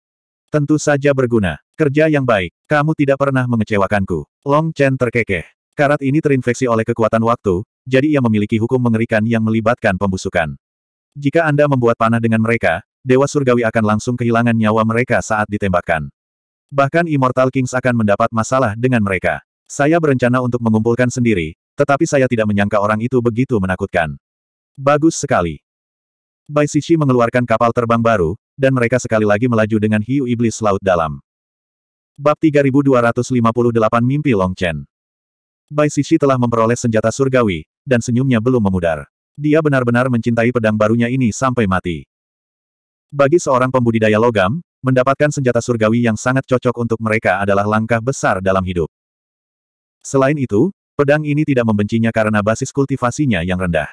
[SPEAKER 1] Tentu saja berguna. Kerja yang baik. Kamu tidak pernah mengecewakanku. Long Chen terkekeh. Karat ini terinfeksi oleh kekuatan waktu, jadi ia memiliki hukum mengerikan yang melibatkan pembusukan. Jika Anda membuat panah dengan mereka, Dewa Surgawi akan langsung kehilangan nyawa mereka saat ditembakkan. Bahkan Immortal Kings akan mendapat masalah dengan mereka. Saya berencana untuk mengumpulkan sendiri, tetapi saya tidak menyangka orang itu begitu menakutkan. Bagus sekali. Bai Sishi mengeluarkan kapal terbang baru, dan mereka sekali lagi melaju dengan hiu iblis laut dalam. Bab 3258 Mimpi Long Chen. Bai Sishi telah memperoleh senjata surgawi, dan senyumnya belum memudar. Dia benar-benar mencintai pedang barunya ini sampai mati. Bagi seorang pembudidaya logam, mendapatkan senjata surgawi yang sangat cocok untuk mereka adalah langkah besar dalam hidup. Selain itu, pedang ini tidak membencinya karena basis kultivasinya yang rendah.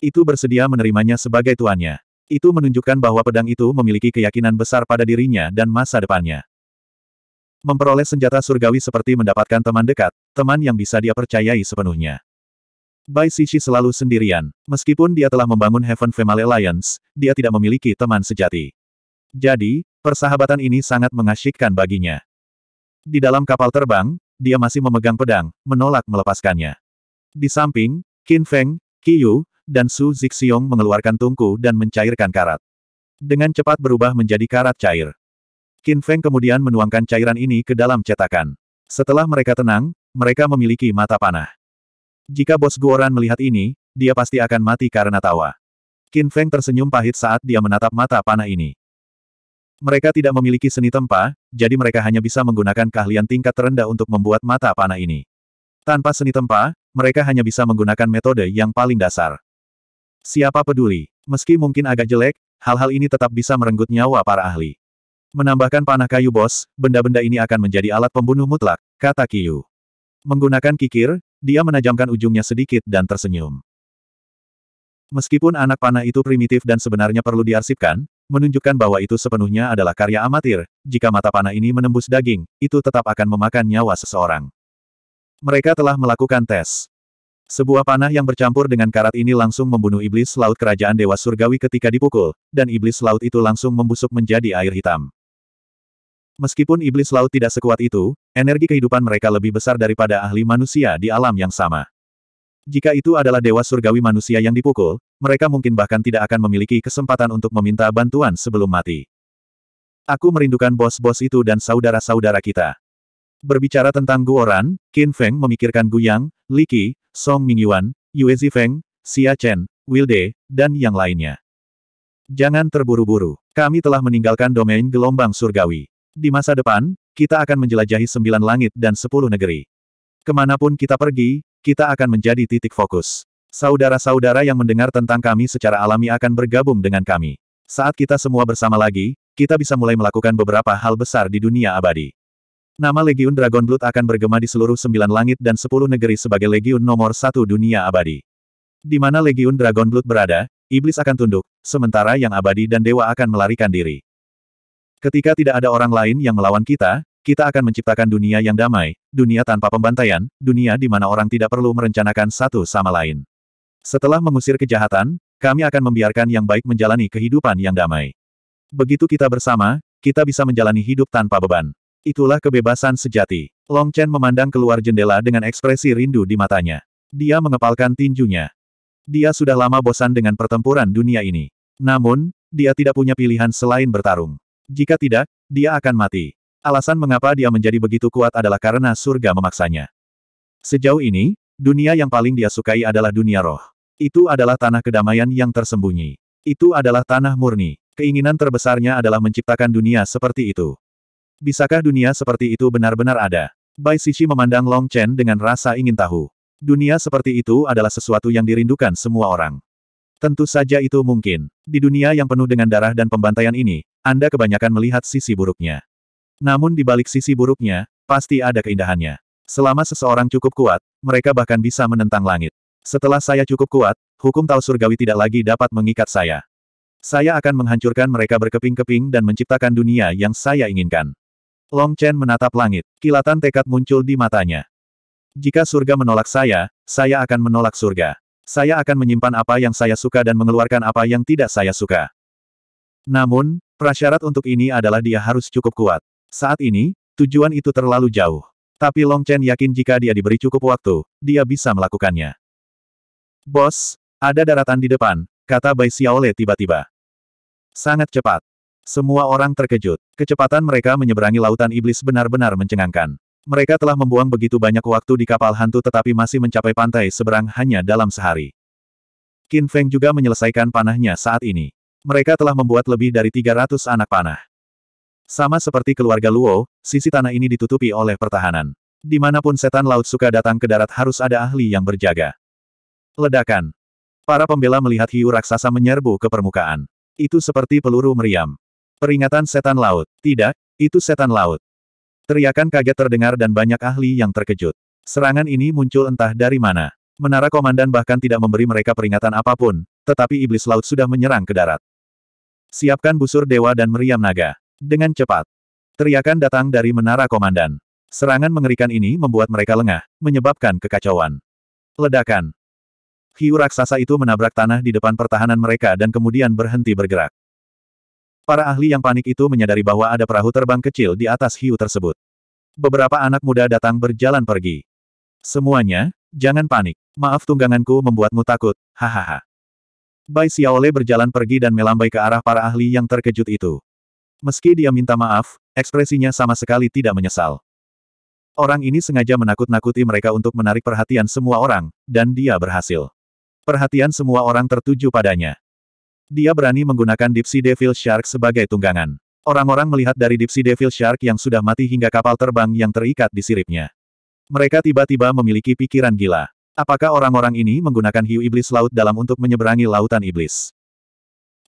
[SPEAKER 1] Itu bersedia menerimanya sebagai tuannya. Itu menunjukkan bahwa pedang itu memiliki keyakinan besar pada dirinya dan masa depannya. Memperoleh senjata surgawi seperti mendapatkan teman dekat, teman yang bisa dia percayai sepenuhnya. Bai Sishi selalu sendirian. Meskipun dia telah membangun Heaven Family Alliance, dia tidak memiliki teman sejati. Jadi, persahabatan ini sangat mengasyikkan baginya. Di dalam kapal terbang, dia masih memegang pedang, menolak melepaskannya. Di samping, Qin Feng, Qiyu, dan Su Zixiong mengeluarkan tungku dan mencairkan karat. Dengan cepat berubah menjadi karat cair. Qin Feng kemudian menuangkan cairan ini ke dalam cetakan. Setelah mereka tenang, mereka memiliki mata panah. Jika bos Guoran melihat ini, dia pasti akan mati karena tawa. Qin Feng tersenyum pahit saat dia menatap mata panah ini. Mereka tidak memiliki seni tempa, jadi mereka hanya bisa menggunakan keahlian tingkat terendah untuk membuat mata panah ini. Tanpa seni tempa, mereka hanya bisa menggunakan metode yang paling dasar. Siapa peduli? Meski mungkin agak jelek, hal-hal ini tetap bisa merenggut nyawa para ahli. Menambahkan panah kayu bos, benda-benda ini akan menjadi alat pembunuh mutlak, kata Kiyu. Menggunakan kikir, dia menajamkan ujungnya sedikit dan tersenyum. Meskipun anak panah itu primitif dan sebenarnya perlu diarsipkan, menunjukkan bahwa itu sepenuhnya adalah karya amatir, jika mata panah ini menembus daging, itu tetap akan memakan nyawa seseorang. Mereka telah melakukan tes. Sebuah panah yang bercampur dengan karat ini langsung membunuh iblis laut kerajaan Dewa Surgawi ketika dipukul, dan iblis laut itu langsung membusuk menjadi air hitam. Meskipun iblis laut tidak sekuat itu, energi kehidupan mereka lebih besar daripada ahli manusia di alam yang sama. Jika itu adalah dewa surgawi manusia yang dipukul, mereka mungkin bahkan tidak akan memiliki kesempatan untuk meminta bantuan sebelum mati. Aku merindukan bos-bos itu dan saudara-saudara kita. Berbicara tentang Guoran, Qin Feng memikirkan Gu Yang, Li Qi, Song Mingyuan, Yue Zifeng, Xia Chen, Wilde, dan yang lainnya. Jangan terburu-buru. Kami telah meninggalkan domain gelombang surgawi. Di masa depan, kita akan menjelajahi sembilan langit dan sepuluh negeri. Kemanapun kita pergi, kita akan menjadi titik fokus. Saudara-saudara yang mendengar tentang kami secara alami akan bergabung dengan kami. Saat kita semua bersama lagi, kita bisa mulai melakukan beberapa hal besar di dunia abadi. Nama Legiun Dragon Blood akan bergema di seluruh sembilan langit dan sepuluh negeri sebagai Legiun nomor satu dunia abadi. Di mana Legiun Dragon Blood berada, iblis akan tunduk, sementara yang abadi dan dewa akan melarikan diri. Ketika tidak ada orang lain yang melawan kita, kita akan menciptakan dunia yang damai, dunia tanpa pembantaian, dunia di mana orang tidak perlu merencanakan satu sama lain. Setelah mengusir kejahatan, kami akan membiarkan yang baik menjalani kehidupan yang damai. Begitu kita bersama, kita bisa menjalani hidup tanpa beban. Itulah kebebasan sejati. Long Chen memandang keluar jendela dengan ekspresi rindu di matanya. Dia mengepalkan tinjunya. Dia sudah lama bosan dengan pertempuran dunia ini. Namun, dia tidak punya pilihan selain bertarung. Jika tidak, dia akan mati. Alasan mengapa dia menjadi begitu kuat adalah karena surga memaksanya. Sejauh ini, dunia yang paling dia sukai adalah dunia roh. Itu adalah tanah kedamaian yang tersembunyi. Itu adalah tanah murni. Keinginan terbesarnya adalah menciptakan dunia seperti itu. Bisakah dunia seperti itu benar-benar ada? Bai Sishi memandang Long Chen dengan rasa ingin tahu. Dunia seperti itu adalah sesuatu yang dirindukan semua orang. Tentu saja itu mungkin. Di dunia yang penuh dengan darah dan pembantaian ini, Anda kebanyakan melihat sisi buruknya. Namun di balik sisi buruknya, pasti ada keindahannya. Selama seseorang cukup kuat, mereka bahkan bisa menentang langit. Setelah saya cukup kuat, hukum tal Surgawi tidak lagi dapat mengikat saya. Saya akan menghancurkan mereka berkeping-keping dan menciptakan dunia yang saya inginkan. Long Chen menatap langit, kilatan tekad muncul di matanya. Jika surga menolak saya, saya akan menolak surga. Saya akan menyimpan apa yang saya suka dan mengeluarkan apa yang tidak saya suka. Namun, prasyarat untuk ini adalah dia harus cukup kuat. Saat ini, tujuan itu terlalu jauh. Tapi Long Chen yakin jika dia diberi cukup waktu, dia bisa melakukannya. Bos, ada daratan di depan, kata Bai Xiaole tiba-tiba. Sangat cepat. Semua orang terkejut. Kecepatan mereka menyeberangi lautan iblis benar-benar mencengangkan. Mereka telah membuang begitu banyak waktu di kapal hantu tetapi masih mencapai pantai seberang hanya dalam sehari. Qin Feng juga menyelesaikan panahnya saat ini. Mereka telah membuat lebih dari 300 anak panah. Sama seperti keluarga Luo, sisi tanah ini ditutupi oleh pertahanan. Dimanapun setan laut suka datang ke darat harus ada ahli yang berjaga. Ledakan. Para pembela melihat hiu raksasa menyerbu ke permukaan. Itu seperti peluru meriam. Peringatan setan laut. Tidak, itu setan laut. Teriakan kaget terdengar dan banyak ahli yang terkejut. Serangan ini muncul entah dari mana. Menara komandan bahkan tidak memberi mereka peringatan apapun, tetapi iblis laut sudah menyerang ke darat. Siapkan busur dewa dan meriam naga. Dengan cepat. Teriakan datang dari menara komandan. Serangan mengerikan ini membuat mereka lengah, menyebabkan kekacauan. Ledakan. Hiu raksasa itu menabrak tanah di depan pertahanan mereka dan kemudian berhenti bergerak. Para ahli yang panik itu menyadari bahwa ada perahu terbang kecil di atas hiu tersebut. Beberapa anak muda datang berjalan pergi. Semuanya, jangan panik. Maaf tungganganku membuatmu takut, hahaha. Bai Xiaole berjalan pergi dan melambai ke arah para ahli yang terkejut itu. Meski dia minta maaf, ekspresinya sama sekali tidak menyesal. Orang ini sengaja menakut-nakuti mereka untuk menarik perhatian semua orang, dan dia berhasil. Perhatian semua orang tertuju padanya. Dia berani menggunakan Dipsy Devil Shark sebagai tunggangan. Orang-orang melihat dari Dipsy Devil Shark yang sudah mati hingga kapal terbang yang terikat di siripnya. Mereka tiba-tiba memiliki pikiran gila. Apakah orang-orang ini menggunakan hiu iblis laut dalam untuk menyeberangi lautan iblis?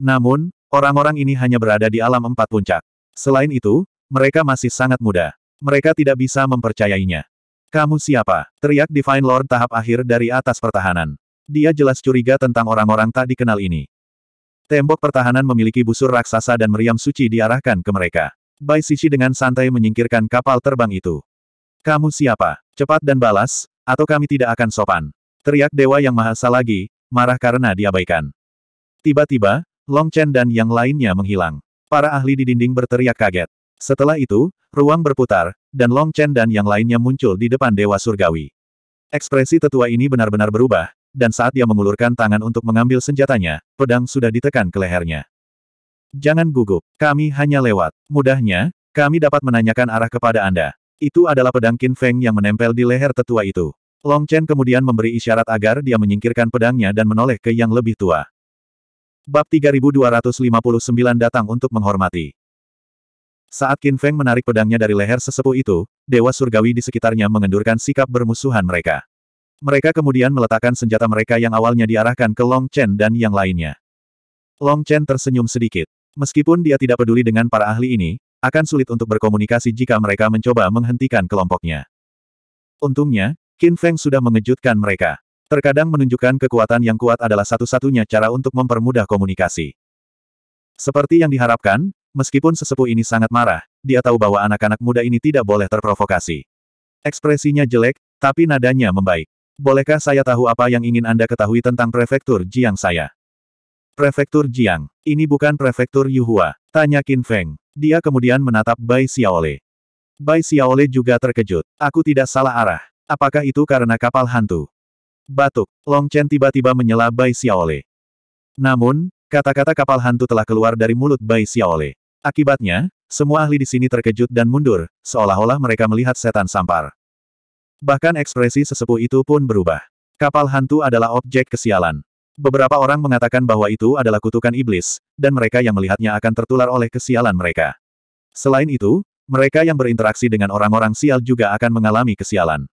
[SPEAKER 1] Namun, Orang-orang ini hanya berada di alam empat puncak. Selain itu, mereka masih sangat muda. Mereka tidak bisa mempercayainya. Kamu siapa? Teriak Divine Lord tahap akhir dari atas pertahanan. Dia jelas curiga tentang orang-orang tak dikenal ini. Tembok pertahanan memiliki busur raksasa dan meriam suci diarahkan ke mereka. Bai Sisi dengan santai menyingkirkan kapal terbang itu. Kamu siapa? Cepat dan balas, atau kami tidak akan sopan. Teriak Dewa Yang Mahasa lagi, marah karena diabaikan. Tiba-tiba, Long Chen dan yang lainnya menghilang. Para ahli di dinding berteriak kaget. Setelah itu, ruang berputar, dan Long Chen dan yang lainnya muncul di depan Dewa Surgawi. Ekspresi tetua ini benar-benar berubah, dan saat dia mengulurkan tangan untuk mengambil senjatanya, pedang sudah ditekan ke lehernya. Jangan gugup, kami hanya lewat. Mudahnya, kami dapat menanyakan arah kepada Anda. Itu adalah pedang Qin Feng yang menempel di leher tetua itu. Long Chen kemudian memberi isyarat agar dia menyingkirkan pedangnya dan menoleh ke yang lebih tua. Bab 3259 datang untuk menghormati. Saat Qin Feng menarik pedangnya dari leher sesepuh itu, dewa surgawi di sekitarnya mengendurkan sikap bermusuhan mereka. Mereka kemudian meletakkan senjata mereka yang awalnya diarahkan ke Long Chen dan yang lainnya. Long Chen tersenyum sedikit. Meskipun dia tidak peduli dengan para ahli ini, akan sulit untuk berkomunikasi jika mereka mencoba menghentikan kelompoknya. Untungnya, Qin Feng sudah mengejutkan mereka. Terkadang menunjukkan kekuatan yang kuat adalah satu-satunya cara untuk mempermudah komunikasi. Seperti yang diharapkan, meskipun sesepuh ini sangat marah, dia tahu bahwa anak-anak muda ini tidak boleh terprovokasi. Ekspresinya jelek, tapi nadanya membaik. Bolehkah saya tahu apa yang ingin Anda ketahui tentang prefektur Jiang saya? Prefektur Jiang, ini bukan prefektur Yuhua, tanya Qin Feng. Dia kemudian menatap Bai Xiaole. Bai Xiaole juga terkejut. Aku tidak salah arah. Apakah itu karena kapal hantu? Batuk, Long Chen tiba-tiba menyela Bai Xiaole. Namun, kata-kata kapal hantu telah keluar dari mulut Bai Xiaole. Akibatnya, semua ahli di sini terkejut dan mundur, seolah-olah mereka melihat setan sampar. Bahkan ekspresi sesepuh itu pun berubah. Kapal hantu adalah objek kesialan. Beberapa orang mengatakan bahwa itu adalah kutukan iblis, dan mereka yang melihatnya akan tertular oleh kesialan mereka. Selain itu, mereka yang berinteraksi dengan orang-orang sial juga akan mengalami kesialan.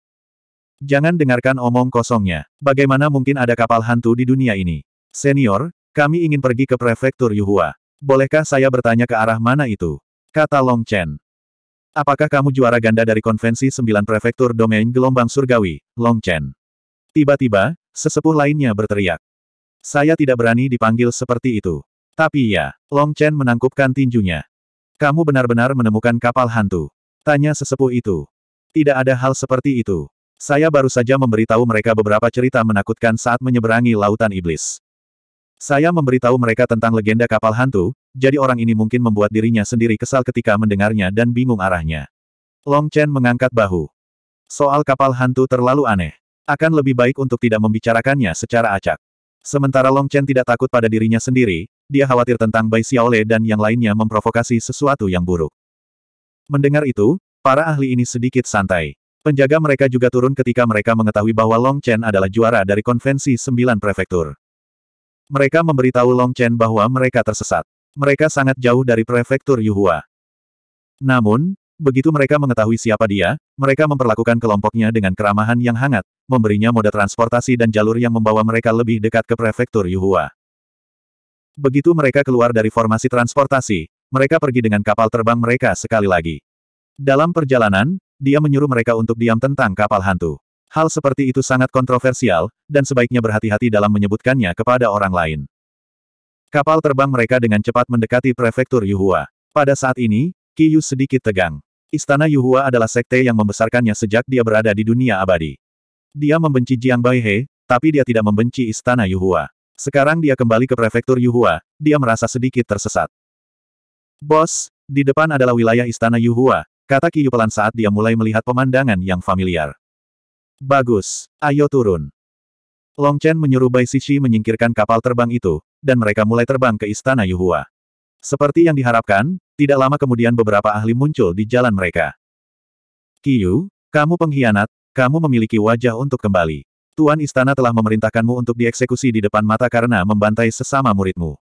[SPEAKER 1] Jangan dengarkan omong kosongnya. Bagaimana mungkin ada kapal hantu di dunia ini? Senior, kami ingin pergi ke prefektur Yuhua. Bolehkah saya bertanya ke arah mana itu? Kata Long Chen. Apakah kamu juara ganda dari konvensi sembilan prefektur domain gelombang surgawi, Long Chen? Tiba-tiba, sesepuh lainnya berteriak. Saya tidak berani dipanggil seperti itu. Tapi ya, Long Chen menangkupkan tinjunya. Kamu benar-benar menemukan kapal hantu. Tanya sesepuh itu. Tidak ada hal seperti itu. Saya baru saja memberitahu mereka beberapa cerita menakutkan saat menyeberangi lautan iblis. Saya memberitahu mereka tentang legenda kapal hantu, jadi orang ini mungkin membuat dirinya sendiri kesal ketika mendengarnya dan bingung arahnya. Long Chen mengangkat bahu. Soal kapal hantu terlalu aneh. Akan lebih baik untuk tidak membicarakannya secara acak. Sementara Long Chen tidak takut pada dirinya sendiri, dia khawatir tentang Bai Xiaole dan yang lainnya memprovokasi sesuatu yang buruk. Mendengar itu, para ahli ini sedikit santai. Penjaga mereka juga turun ketika mereka mengetahui bahwa Long Chen adalah juara dari konvensi sembilan prefektur. Mereka memberitahu Long Chen bahwa mereka tersesat. Mereka sangat jauh dari prefektur Yuhua. Namun, begitu mereka mengetahui siapa dia, mereka memperlakukan kelompoknya dengan keramahan yang hangat, memberinya moda transportasi dan jalur yang membawa mereka lebih dekat ke prefektur Yuhua. Begitu mereka keluar dari formasi transportasi, mereka pergi dengan kapal terbang mereka sekali lagi. Dalam perjalanan, dia menyuruh mereka untuk diam tentang kapal hantu. Hal seperti itu sangat kontroversial, dan sebaiknya berhati-hati dalam menyebutkannya kepada orang lain. Kapal terbang mereka dengan cepat mendekati prefektur Yuhua. Pada saat ini, Kiyu sedikit tegang. Istana Yuhua adalah sekte yang membesarkannya sejak dia berada di dunia abadi. Dia membenci Jiang Baihe, tapi dia tidak membenci istana Yuhua. Sekarang dia kembali ke prefektur Yuhua, dia merasa sedikit tersesat. Bos, di depan adalah wilayah istana Yuhua, kata Kiyu pelan saat dia mulai melihat pemandangan yang familiar. Bagus, ayo turun. Long Chen menyuruh Bai Sishi menyingkirkan kapal terbang itu, dan mereka mulai terbang ke Istana Yuhua. Seperti yang diharapkan, tidak lama kemudian beberapa ahli muncul di jalan mereka. Kiyu, kamu pengkhianat, kamu memiliki wajah untuk kembali. Tuan Istana telah memerintahkanmu untuk dieksekusi di depan mata karena membantai sesama muridmu.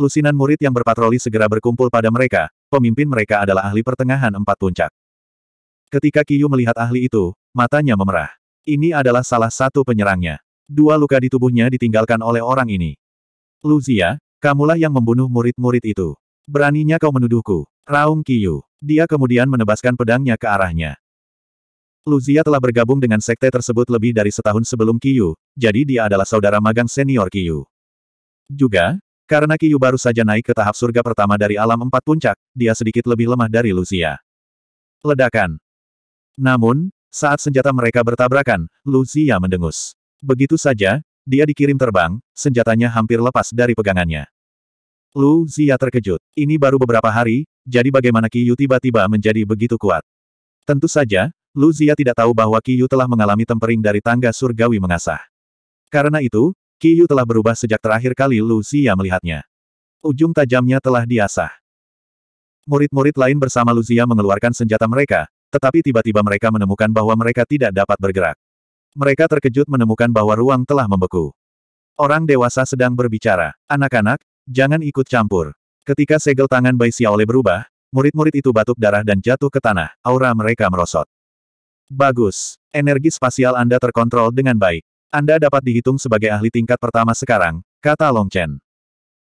[SPEAKER 1] Lusinan murid yang berpatroli segera berkumpul pada mereka, pemimpin mereka adalah ahli pertengahan empat puncak. Ketika Kiyu melihat ahli itu, matanya memerah. Ini adalah salah satu penyerangnya. Dua luka di tubuhnya ditinggalkan oleh orang ini. Luzia, kamulah yang membunuh murid-murid itu. Beraninya kau menuduhku. Raung Kiyu. Dia kemudian menebaskan pedangnya ke arahnya. Luzia telah bergabung dengan sekte tersebut lebih dari setahun sebelum Kiyu, jadi dia adalah saudara magang senior Kiyu. Juga, karena Kiyu baru saja naik ke tahap surga pertama dari alam empat puncak, dia sedikit lebih lemah dari Lucia. Ledakan. Namun, saat senjata mereka bertabrakan, Lucia mendengus. Begitu saja, dia dikirim terbang, senjatanya hampir lepas dari pegangannya. Lucia terkejut. Ini baru beberapa hari, jadi bagaimana Kiyu tiba-tiba menjadi begitu kuat. Tentu saja, Lucia tidak tahu bahwa Kiyu telah mengalami tempering dari tangga surgawi mengasah. Karena itu, Kiyu telah berubah sejak terakhir kali Lu Xia melihatnya. Ujung tajamnya telah diasah. Murid-murid lain bersama Lu mengeluarkan senjata mereka, tetapi tiba-tiba mereka menemukan bahwa mereka tidak dapat bergerak. Mereka terkejut menemukan bahwa ruang telah membeku. Orang dewasa sedang berbicara. Anak-anak, jangan ikut campur. Ketika segel tangan Bai Xiaole berubah, murid-murid itu batuk darah dan jatuh ke tanah, aura mereka merosot. Bagus. Energi spasial Anda terkontrol dengan baik. Anda dapat dihitung sebagai ahli tingkat pertama sekarang, kata Long Chen.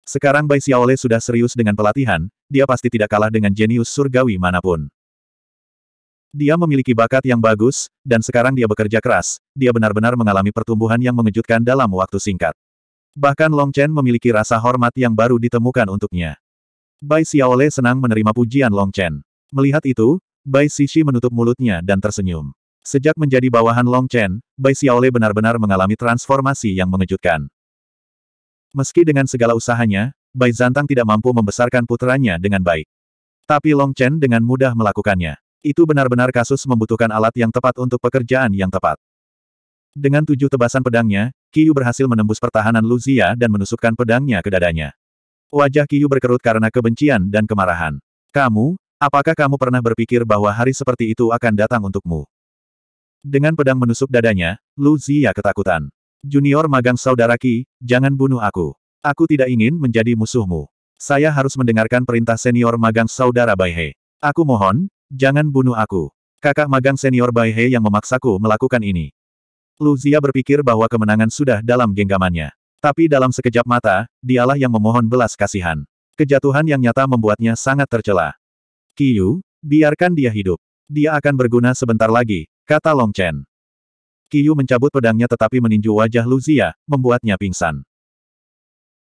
[SPEAKER 1] Sekarang Bai Xiaole sudah serius dengan pelatihan, dia pasti tidak kalah dengan jenius surgawi manapun. Dia memiliki bakat yang bagus, dan sekarang dia bekerja keras, dia benar-benar mengalami pertumbuhan yang mengejutkan dalam waktu singkat. Bahkan Long Chen memiliki rasa hormat yang baru ditemukan untuknya. Bai Xiaole senang menerima pujian Long Chen. Melihat itu, Bai Xixi menutup mulutnya dan tersenyum. Sejak menjadi bawahan Long Chen, Bai Xiaole benar-benar mengalami transformasi yang mengejutkan. Meski dengan segala usahanya, Bai Zantang tidak mampu membesarkan putranya dengan baik. Tapi Long Chen dengan mudah melakukannya. Itu benar-benar kasus membutuhkan alat yang tepat untuk pekerjaan yang tepat. Dengan tujuh tebasan pedangnya, Yu berhasil menembus pertahanan Luzia dan menusukkan pedangnya ke dadanya. Wajah Yu berkerut karena kebencian dan kemarahan. Kamu, apakah kamu pernah berpikir bahwa hari seperti itu akan datang untukmu? Dengan pedang menusuk dadanya, Lu Zia ketakutan. Junior magang saudara Ki, jangan bunuh aku. Aku tidak ingin menjadi musuhmu. Saya harus mendengarkan perintah senior magang saudara Baihe. Aku mohon, jangan bunuh aku. Kakak magang senior Baihe yang memaksaku melakukan ini. Luzia berpikir bahwa kemenangan sudah dalam genggamannya. Tapi dalam sekejap mata, dialah yang memohon belas kasihan. Kejatuhan yang nyata membuatnya sangat tercela. Kiyu, biarkan dia hidup. Dia akan berguna sebentar lagi, Kata Long Chen. Kiyu mencabut pedangnya tetapi meninju wajah Luzia, membuatnya pingsan.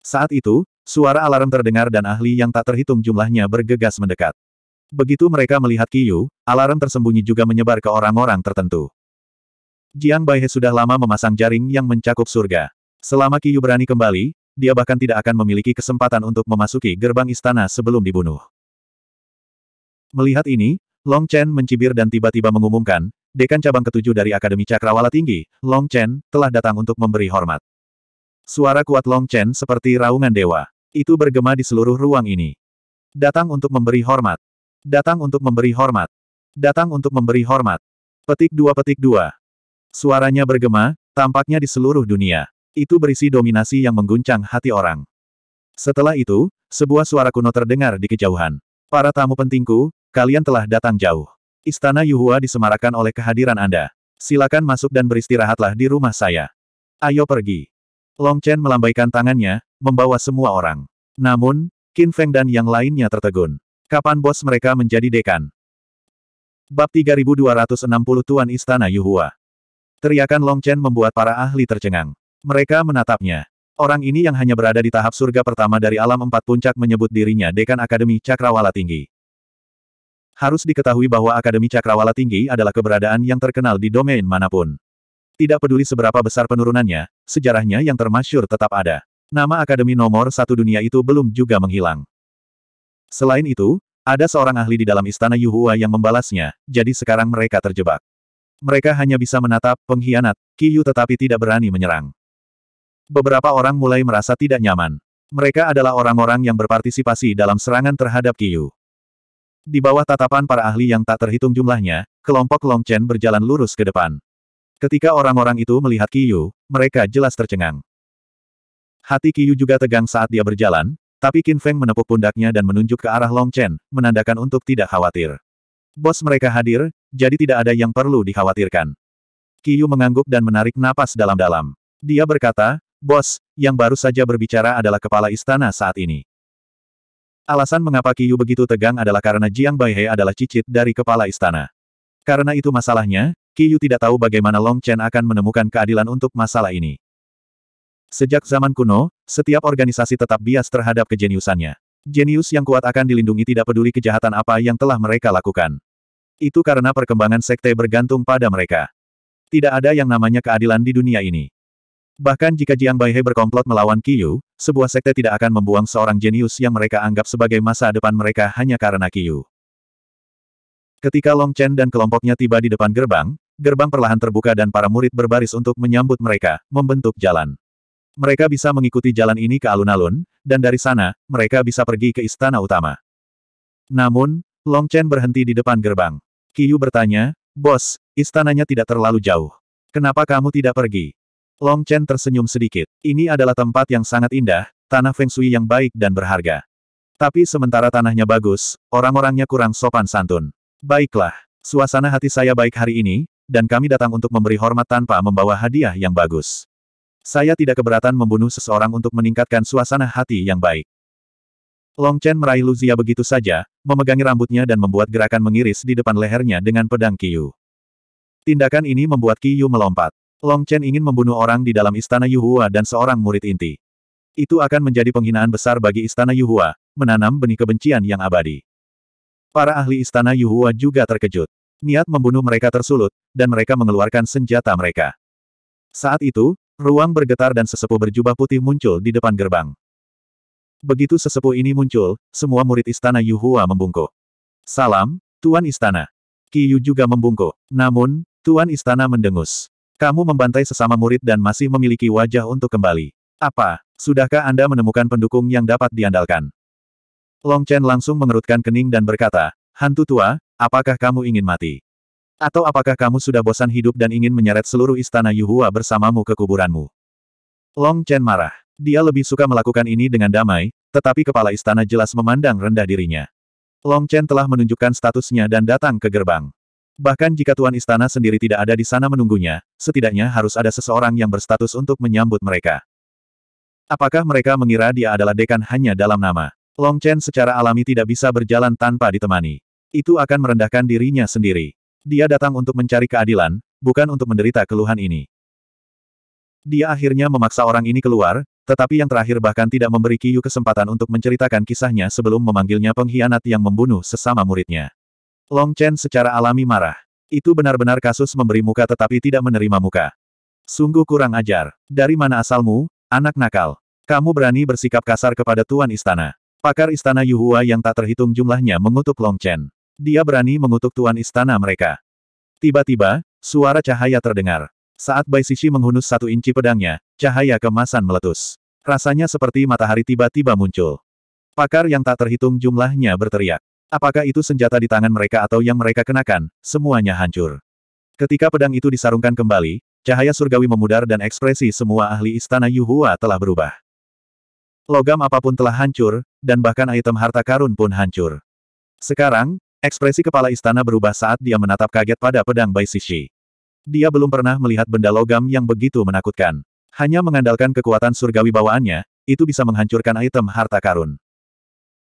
[SPEAKER 1] Saat itu, suara alarm terdengar dan ahli yang tak terhitung jumlahnya bergegas mendekat. Begitu mereka melihat Kiyu, alarm tersembunyi juga menyebar ke orang-orang tertentu. Jiang Baihe sudah lama memasang jaring yang mencakup surga. Selama Kiyu berani kembali, dia bahkan tidak akan memiliki kesempatan untuk memasuki gerbang istana sebelum dibunuh. Melihat ini, Long Chen mencibir dan tiba-tiba mengumumkan, dekan cabang ketujuh dari Akademi Cakrawala Tinggi, Long Chen, telah datang untuk memberi hormat. Suara kuat Long Chen seperti raungan dewa. Itu bergema di seluruh ruang ini. Datang untuk memberi hormat. Datang untuk memberi hormat. Datang untuk memberi hormat. Petik dua petik dua. Suaranya bergema, tampaknya di seluruh dunia. Itu berisi dominasi yang mengguncang hati orang. Setelah itu, sebuah suara kuno terdengar di kejauhan. Para tamu pentingku, kalian telah datang jauh. Istana Yuhua disemarakan oleh kehadiran Anda. Silakan masuk dan beristirahatlah di rumah saya. Ayo pergi. Long Chen melambaikan tangannya, membawa semua orang. Namun, Qin Feng dan yang lainnya tertegun. Kapan bos mereka menjadi dekan? Bab 3260 Tuan Istana Yuhua. Teriakan Long Chen membuat para ahli tercengang. Mereka menatapnya. Orang ini yang hanya berada di tahap surga pertama dari alam empat puncak menyebut dirinya Dekan Akademi Cakrawala Tinggi. Harus diketahui bahwa Akademi Cakrawala Tinggi adalah keberadaan yang terkenal di domain manapun. Tidak peduli seberapa besar penurunannya, sejarahnya yang termasyur tetap ada. Nama Akademi nomor satu dunia itu belum juga menghilang. Selain itu, ada seorang ahli di dalam istana Yuhua yang membalasnya, jadi sekarang mereka terjebak. Mereka hanya bisa menatap pengkhianat, Kiyu tetapi tidak berani menyerang. Beberapa orang mulai merasa tidak nyaman. Mereka adalah orang-orang yang berpartisipasi dalam serangan terhadap Kiyu. Di bawah tatapan para ahli yang tak terhitung jumlahnya, kelompok Long Chen berjalan lurus ke depan. Ketika orang-orang itu melihat Yu, mereka jelas tercengang. Hati Yu juga tegang saat dia berjalan, tapi Qin Feng menepuk pundaknya dan menunjuk ke arah Long Chen, menandakan untuk tidak khawatir. Bos mereka hadir, jadi tidak ada yang perlu dikhawatirkan. Yu mengangguk dan menarik napas dalam-dalam. Dia berkata, Bos, yang baru saja berbicara adalah kepala istana saat ini. Alasan mengapa Kiyu begitu tegang adalah karena Jiang Baihe adalah cicit dari kepala istana. Karena itu masalahnya, Kiyu tidak tahu bagaimana Long Chen akan menemukan keadilan untuk masalah ini. Sejak zaman kuno, setiap organisasi tetap bias terhadap kejeniusannya. Jenius yang kuat akan dilindungi tidak peduli kejahatan apa yang telah mereka lakukan. Itu karena perkembangan sekte bergantung pada mereka. Tidak ada yang namanya keadilan di dunia ini. Bahkan jika Jiang Baihe berkomplot melawan Qiyu, sebuah sekte tidak akan membuang seorang jenius yang mereka anggap sebagai masa depan mereka hanya karena Qiyu. Ketika Long Chen dan kelompoknya tiba di depan gerbang, gerbang perlahan terbuka dan para murid berbaris untuk menyambut mereka, membentuk jalan. Mereka bisa mengikuti jalan ini ke alun-alun, dan dari sana, mereka bisa pergi ke istana utama. Namun, Long Chen berhenti di depan gerbang. Qiyu bertanya, Bos, istananya tidak terlalu jauh. Kenapa kamu tidak pergi? Long Chen tersenyum sedikit. Ini adalah tempat yang sangat indah, tanah feng shui yang baik dan berharga. Tapi sementara tanahnya bagus, orang-orangnya kurang sopan santun. Baiklah, suasana hati saya baik hari ini, dan kami datang untuk memberi hormat tanpa membawa hadiah yang bagus. Saya tidak keberatan membunuh seseorang untuk meningkatkan suasana hati yang baik. Long Chen meraih Luzia begitu saja, memegangi rambutnya dan membuat gerakan mengiris di depan lehernya dengan pedang Yu. Tindakan ini membuat Yu melompat. Long Chen ingin membunuh orang di dalam istana Yuhua dan seorang murid inti. Itu akan menjadi penghinaan besar bagi istana Yuhua, menanam benih kebencian yang abadi. Para ahli istana Yuhua juga terkejut. Niat membunuh mereka tersulut, dan mereka mengeluarkan senjata mereka. Saat itu, ruang bergetar dan sesepuh berjubah putih muncul di depan gerbang. Begitu sesepuh ini muncul, semua murid istana Yuhua membungkuk. Salam, Tuan Istana. Kiyu juga membungkuk. Namun, Tuan Istana mendengus. Kamu membantai sesama murid dan masih memiliki wajah untuk kembali. Apa, sudahkah Anda menemukan pendukung yang dapat diandalkan? Long Chen langsung mengerutkan kening dan berkata, Hantu tua, apakah kamu ingin mati? Atau apakah kamu sudah bosan hidup dan ingin menyeret seluruh istana Yuhua bersamamu ke kuburanmu? Long Chen marah. Dia lebih suka melakukan ini dengan damai, tetapi kepala istana jelas memandang rendah dirinya. Long Chen telah menunjukkan statusnya dan datang ke gerbang. Bahkan jika Tuan Istana sendiri tidak ada di sana menunggunya, setidaknya harus ada seseorang yang berstatus untuk menyambut mereka. Apakah mereka mengira dia adalah dekan hanya dalam nama? Long Chen secara alami tidak bisa berjalan tanpa ditemani. Itu akan merendahkan dirinya sendiri. Dia datang untuk mencari keadilan, bukan untuk menderita keluhan ini. Dia akhirnya memaksa orang ini keluar, tetapi yang terakhir bahkan tidak memberi Kiyu kesempatan untuk menceritakan kisahnya sebelum memanggilnya pengkhianat yang membunuh sesama muridnya. Long Chen secara alami marah. Itu benar-benar kasus memberi muka tetapi tidak menerima muka. Sungguh kurang ajar. Dari mana asalmu, anak nakal? Kamu berani bersikap kasar kepada tuan istana. Pakar istana Yuhua yang tak terhitung jumlahnya mengutuk Long Chen. Dia berani mengutuk tuan istana mereka. Tiba-tiba, suara cahaya terdengar. Saat Bai Sisi menghunus satu inci pedangnya, cahaya kemasan meletus. Rasanya seperti matahari tiba-tiba muncul. Pakar yang tak terhitung jumlahnya berteriak. Apakah itu senjata di tangan mereka atau yang mereka kenakan, semuanya hancur. Ketika pedang itu disarungkan kembali, cahaya surgawi memudar dan ekspresi semua ahli istana Yuhua telah berubah. Logam apapun telah hancur, dan bahkan item harta karun pun hancur. Sekarang, ekspresi kepala istana berubah saat dia menatap kaget pada pedang Bai Sishi. Dia belum pernah melihat benda logam yang begitu menakutkan. Hanya mengandalkan kekuatan surgawi bawaannya, itu bisa menghancurkan item harta karun.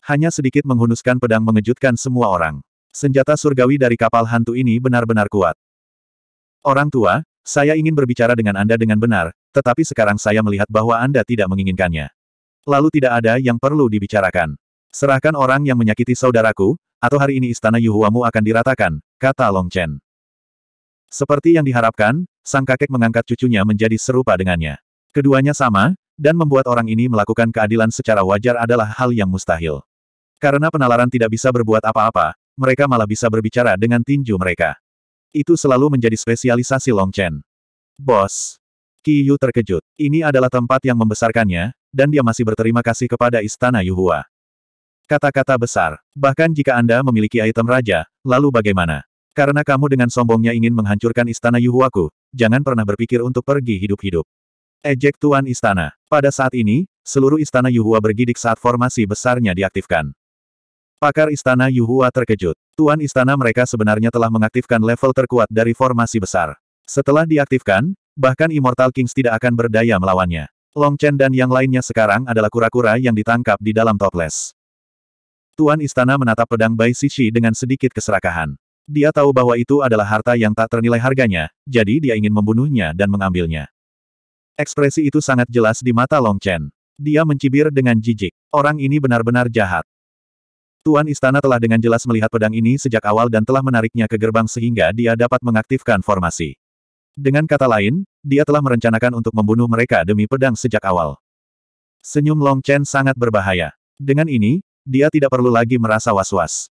[SPEAKER 1] Hanya sedikit menghunuskan pedang mengejutkan semua orang. Senjata surgawi dari kapal hantu ini benar-benar kuat. Orang tua, saya ingin berbicara dengan Anda dengan benar, tetapi sekarang saya melihat bahwa Anda tidak menginginkannya. Lalu tidak ada yang perlu dibicarakan. Serahkan orang yang menyakiti saudaraku, atau hari ini istana Yuhuamu akan diratakan, kata Long Chen. Seperti yang diharapkan, sang kakek mengangkat cucunya menjadi serupa dengannya. Keduanya sama, dan membuat orang ini melakukan keadilan secara wajar adalah hal yang mustahil. Karena penalaran tidak bisa berbuat apa-apa, mereka malah bisa berbicara dengan tinju mereka. Itu selalu menjadi spesialisasi Long Chen. Bos. Qi Yu terkejut. Ini adalah tempat yang membesarkannya, dan dia masih berterima kasih kepada Istana Yuhua. Kata-kata besar. Bahkan jika Anda memiliki item raja, lalu bagaimana? Karena kamu dengan sombongnya ingin menghancurkan istana Yuhuaku, jangan pernah berpikir untuk pergi hidup-hidup. Ejek Tuan Istana. Pada saat ini, seluruh istana Yuhua bergidik saat formasi besarnya diaktifkan. Pakar Istana Yuhua terkejut. Tuan Istana mereka sebenarnya telah mengaktifkan level terkuat dari formasi besar. Setelah diaktifkan, bahkan Immortal Kings tidak akan berdaya melawannya. Long Chen dan yang lainnya sekarang adalah kura-kura yang ditangkap di dalam toples. Tuan Istana menatap pedang Bai Sishi dengan sedikit keserakahan. Dia tahu bahwa itu adalah harta yang tak ternilai harganya, jadi dia ingin membunuhnya dan mengambilnya. Ekspresi itu sangat jelas di mata Long Chen. Dia mencibir dengan jijik. Orang ini benar-benar jahat. Tuan Istana telah dengan jelas melihat pedang ini sejak awal dan telah menariknya ke gerbang sehingga dia dapat mengaktifkan formasi. Dengan kata lain, dia telah merencanakan untuk membunuh mereka demi pedang sejak awal. Senyum Long Chen sangat berbahaya. Dengan ini, dia tidak perlu lagi merasa was-was.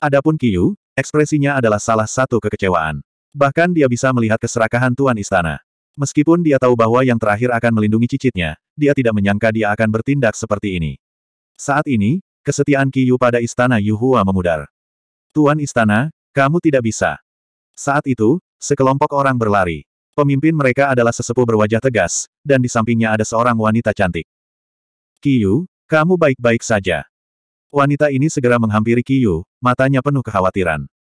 [SPEAKER 1] Adapun Yu, ekspresinya adalah salah satu kekecewaan. Bahkan dia bisa melihat keserakahan Tuan Istana. Meskipun dia tahu bahwa yang terakhir akan melindungi cicitnya, dia tidak menyangka dia akan bertindak seperti ini. Saat ini, Kesetiaan Yu pada istana Yu Hua memudar. Tuan istana, kamu tidak bisa. Saat itu, sekelompok orang berlari. Pemimpin mereka adalah sesepuh berwajah tegas, dan di sampingnya ada seorang wanita cantik. Yu, kamu baik-baik saja. Wanita ini segera menghampiri Yu, matanya penuh kekhawatiran.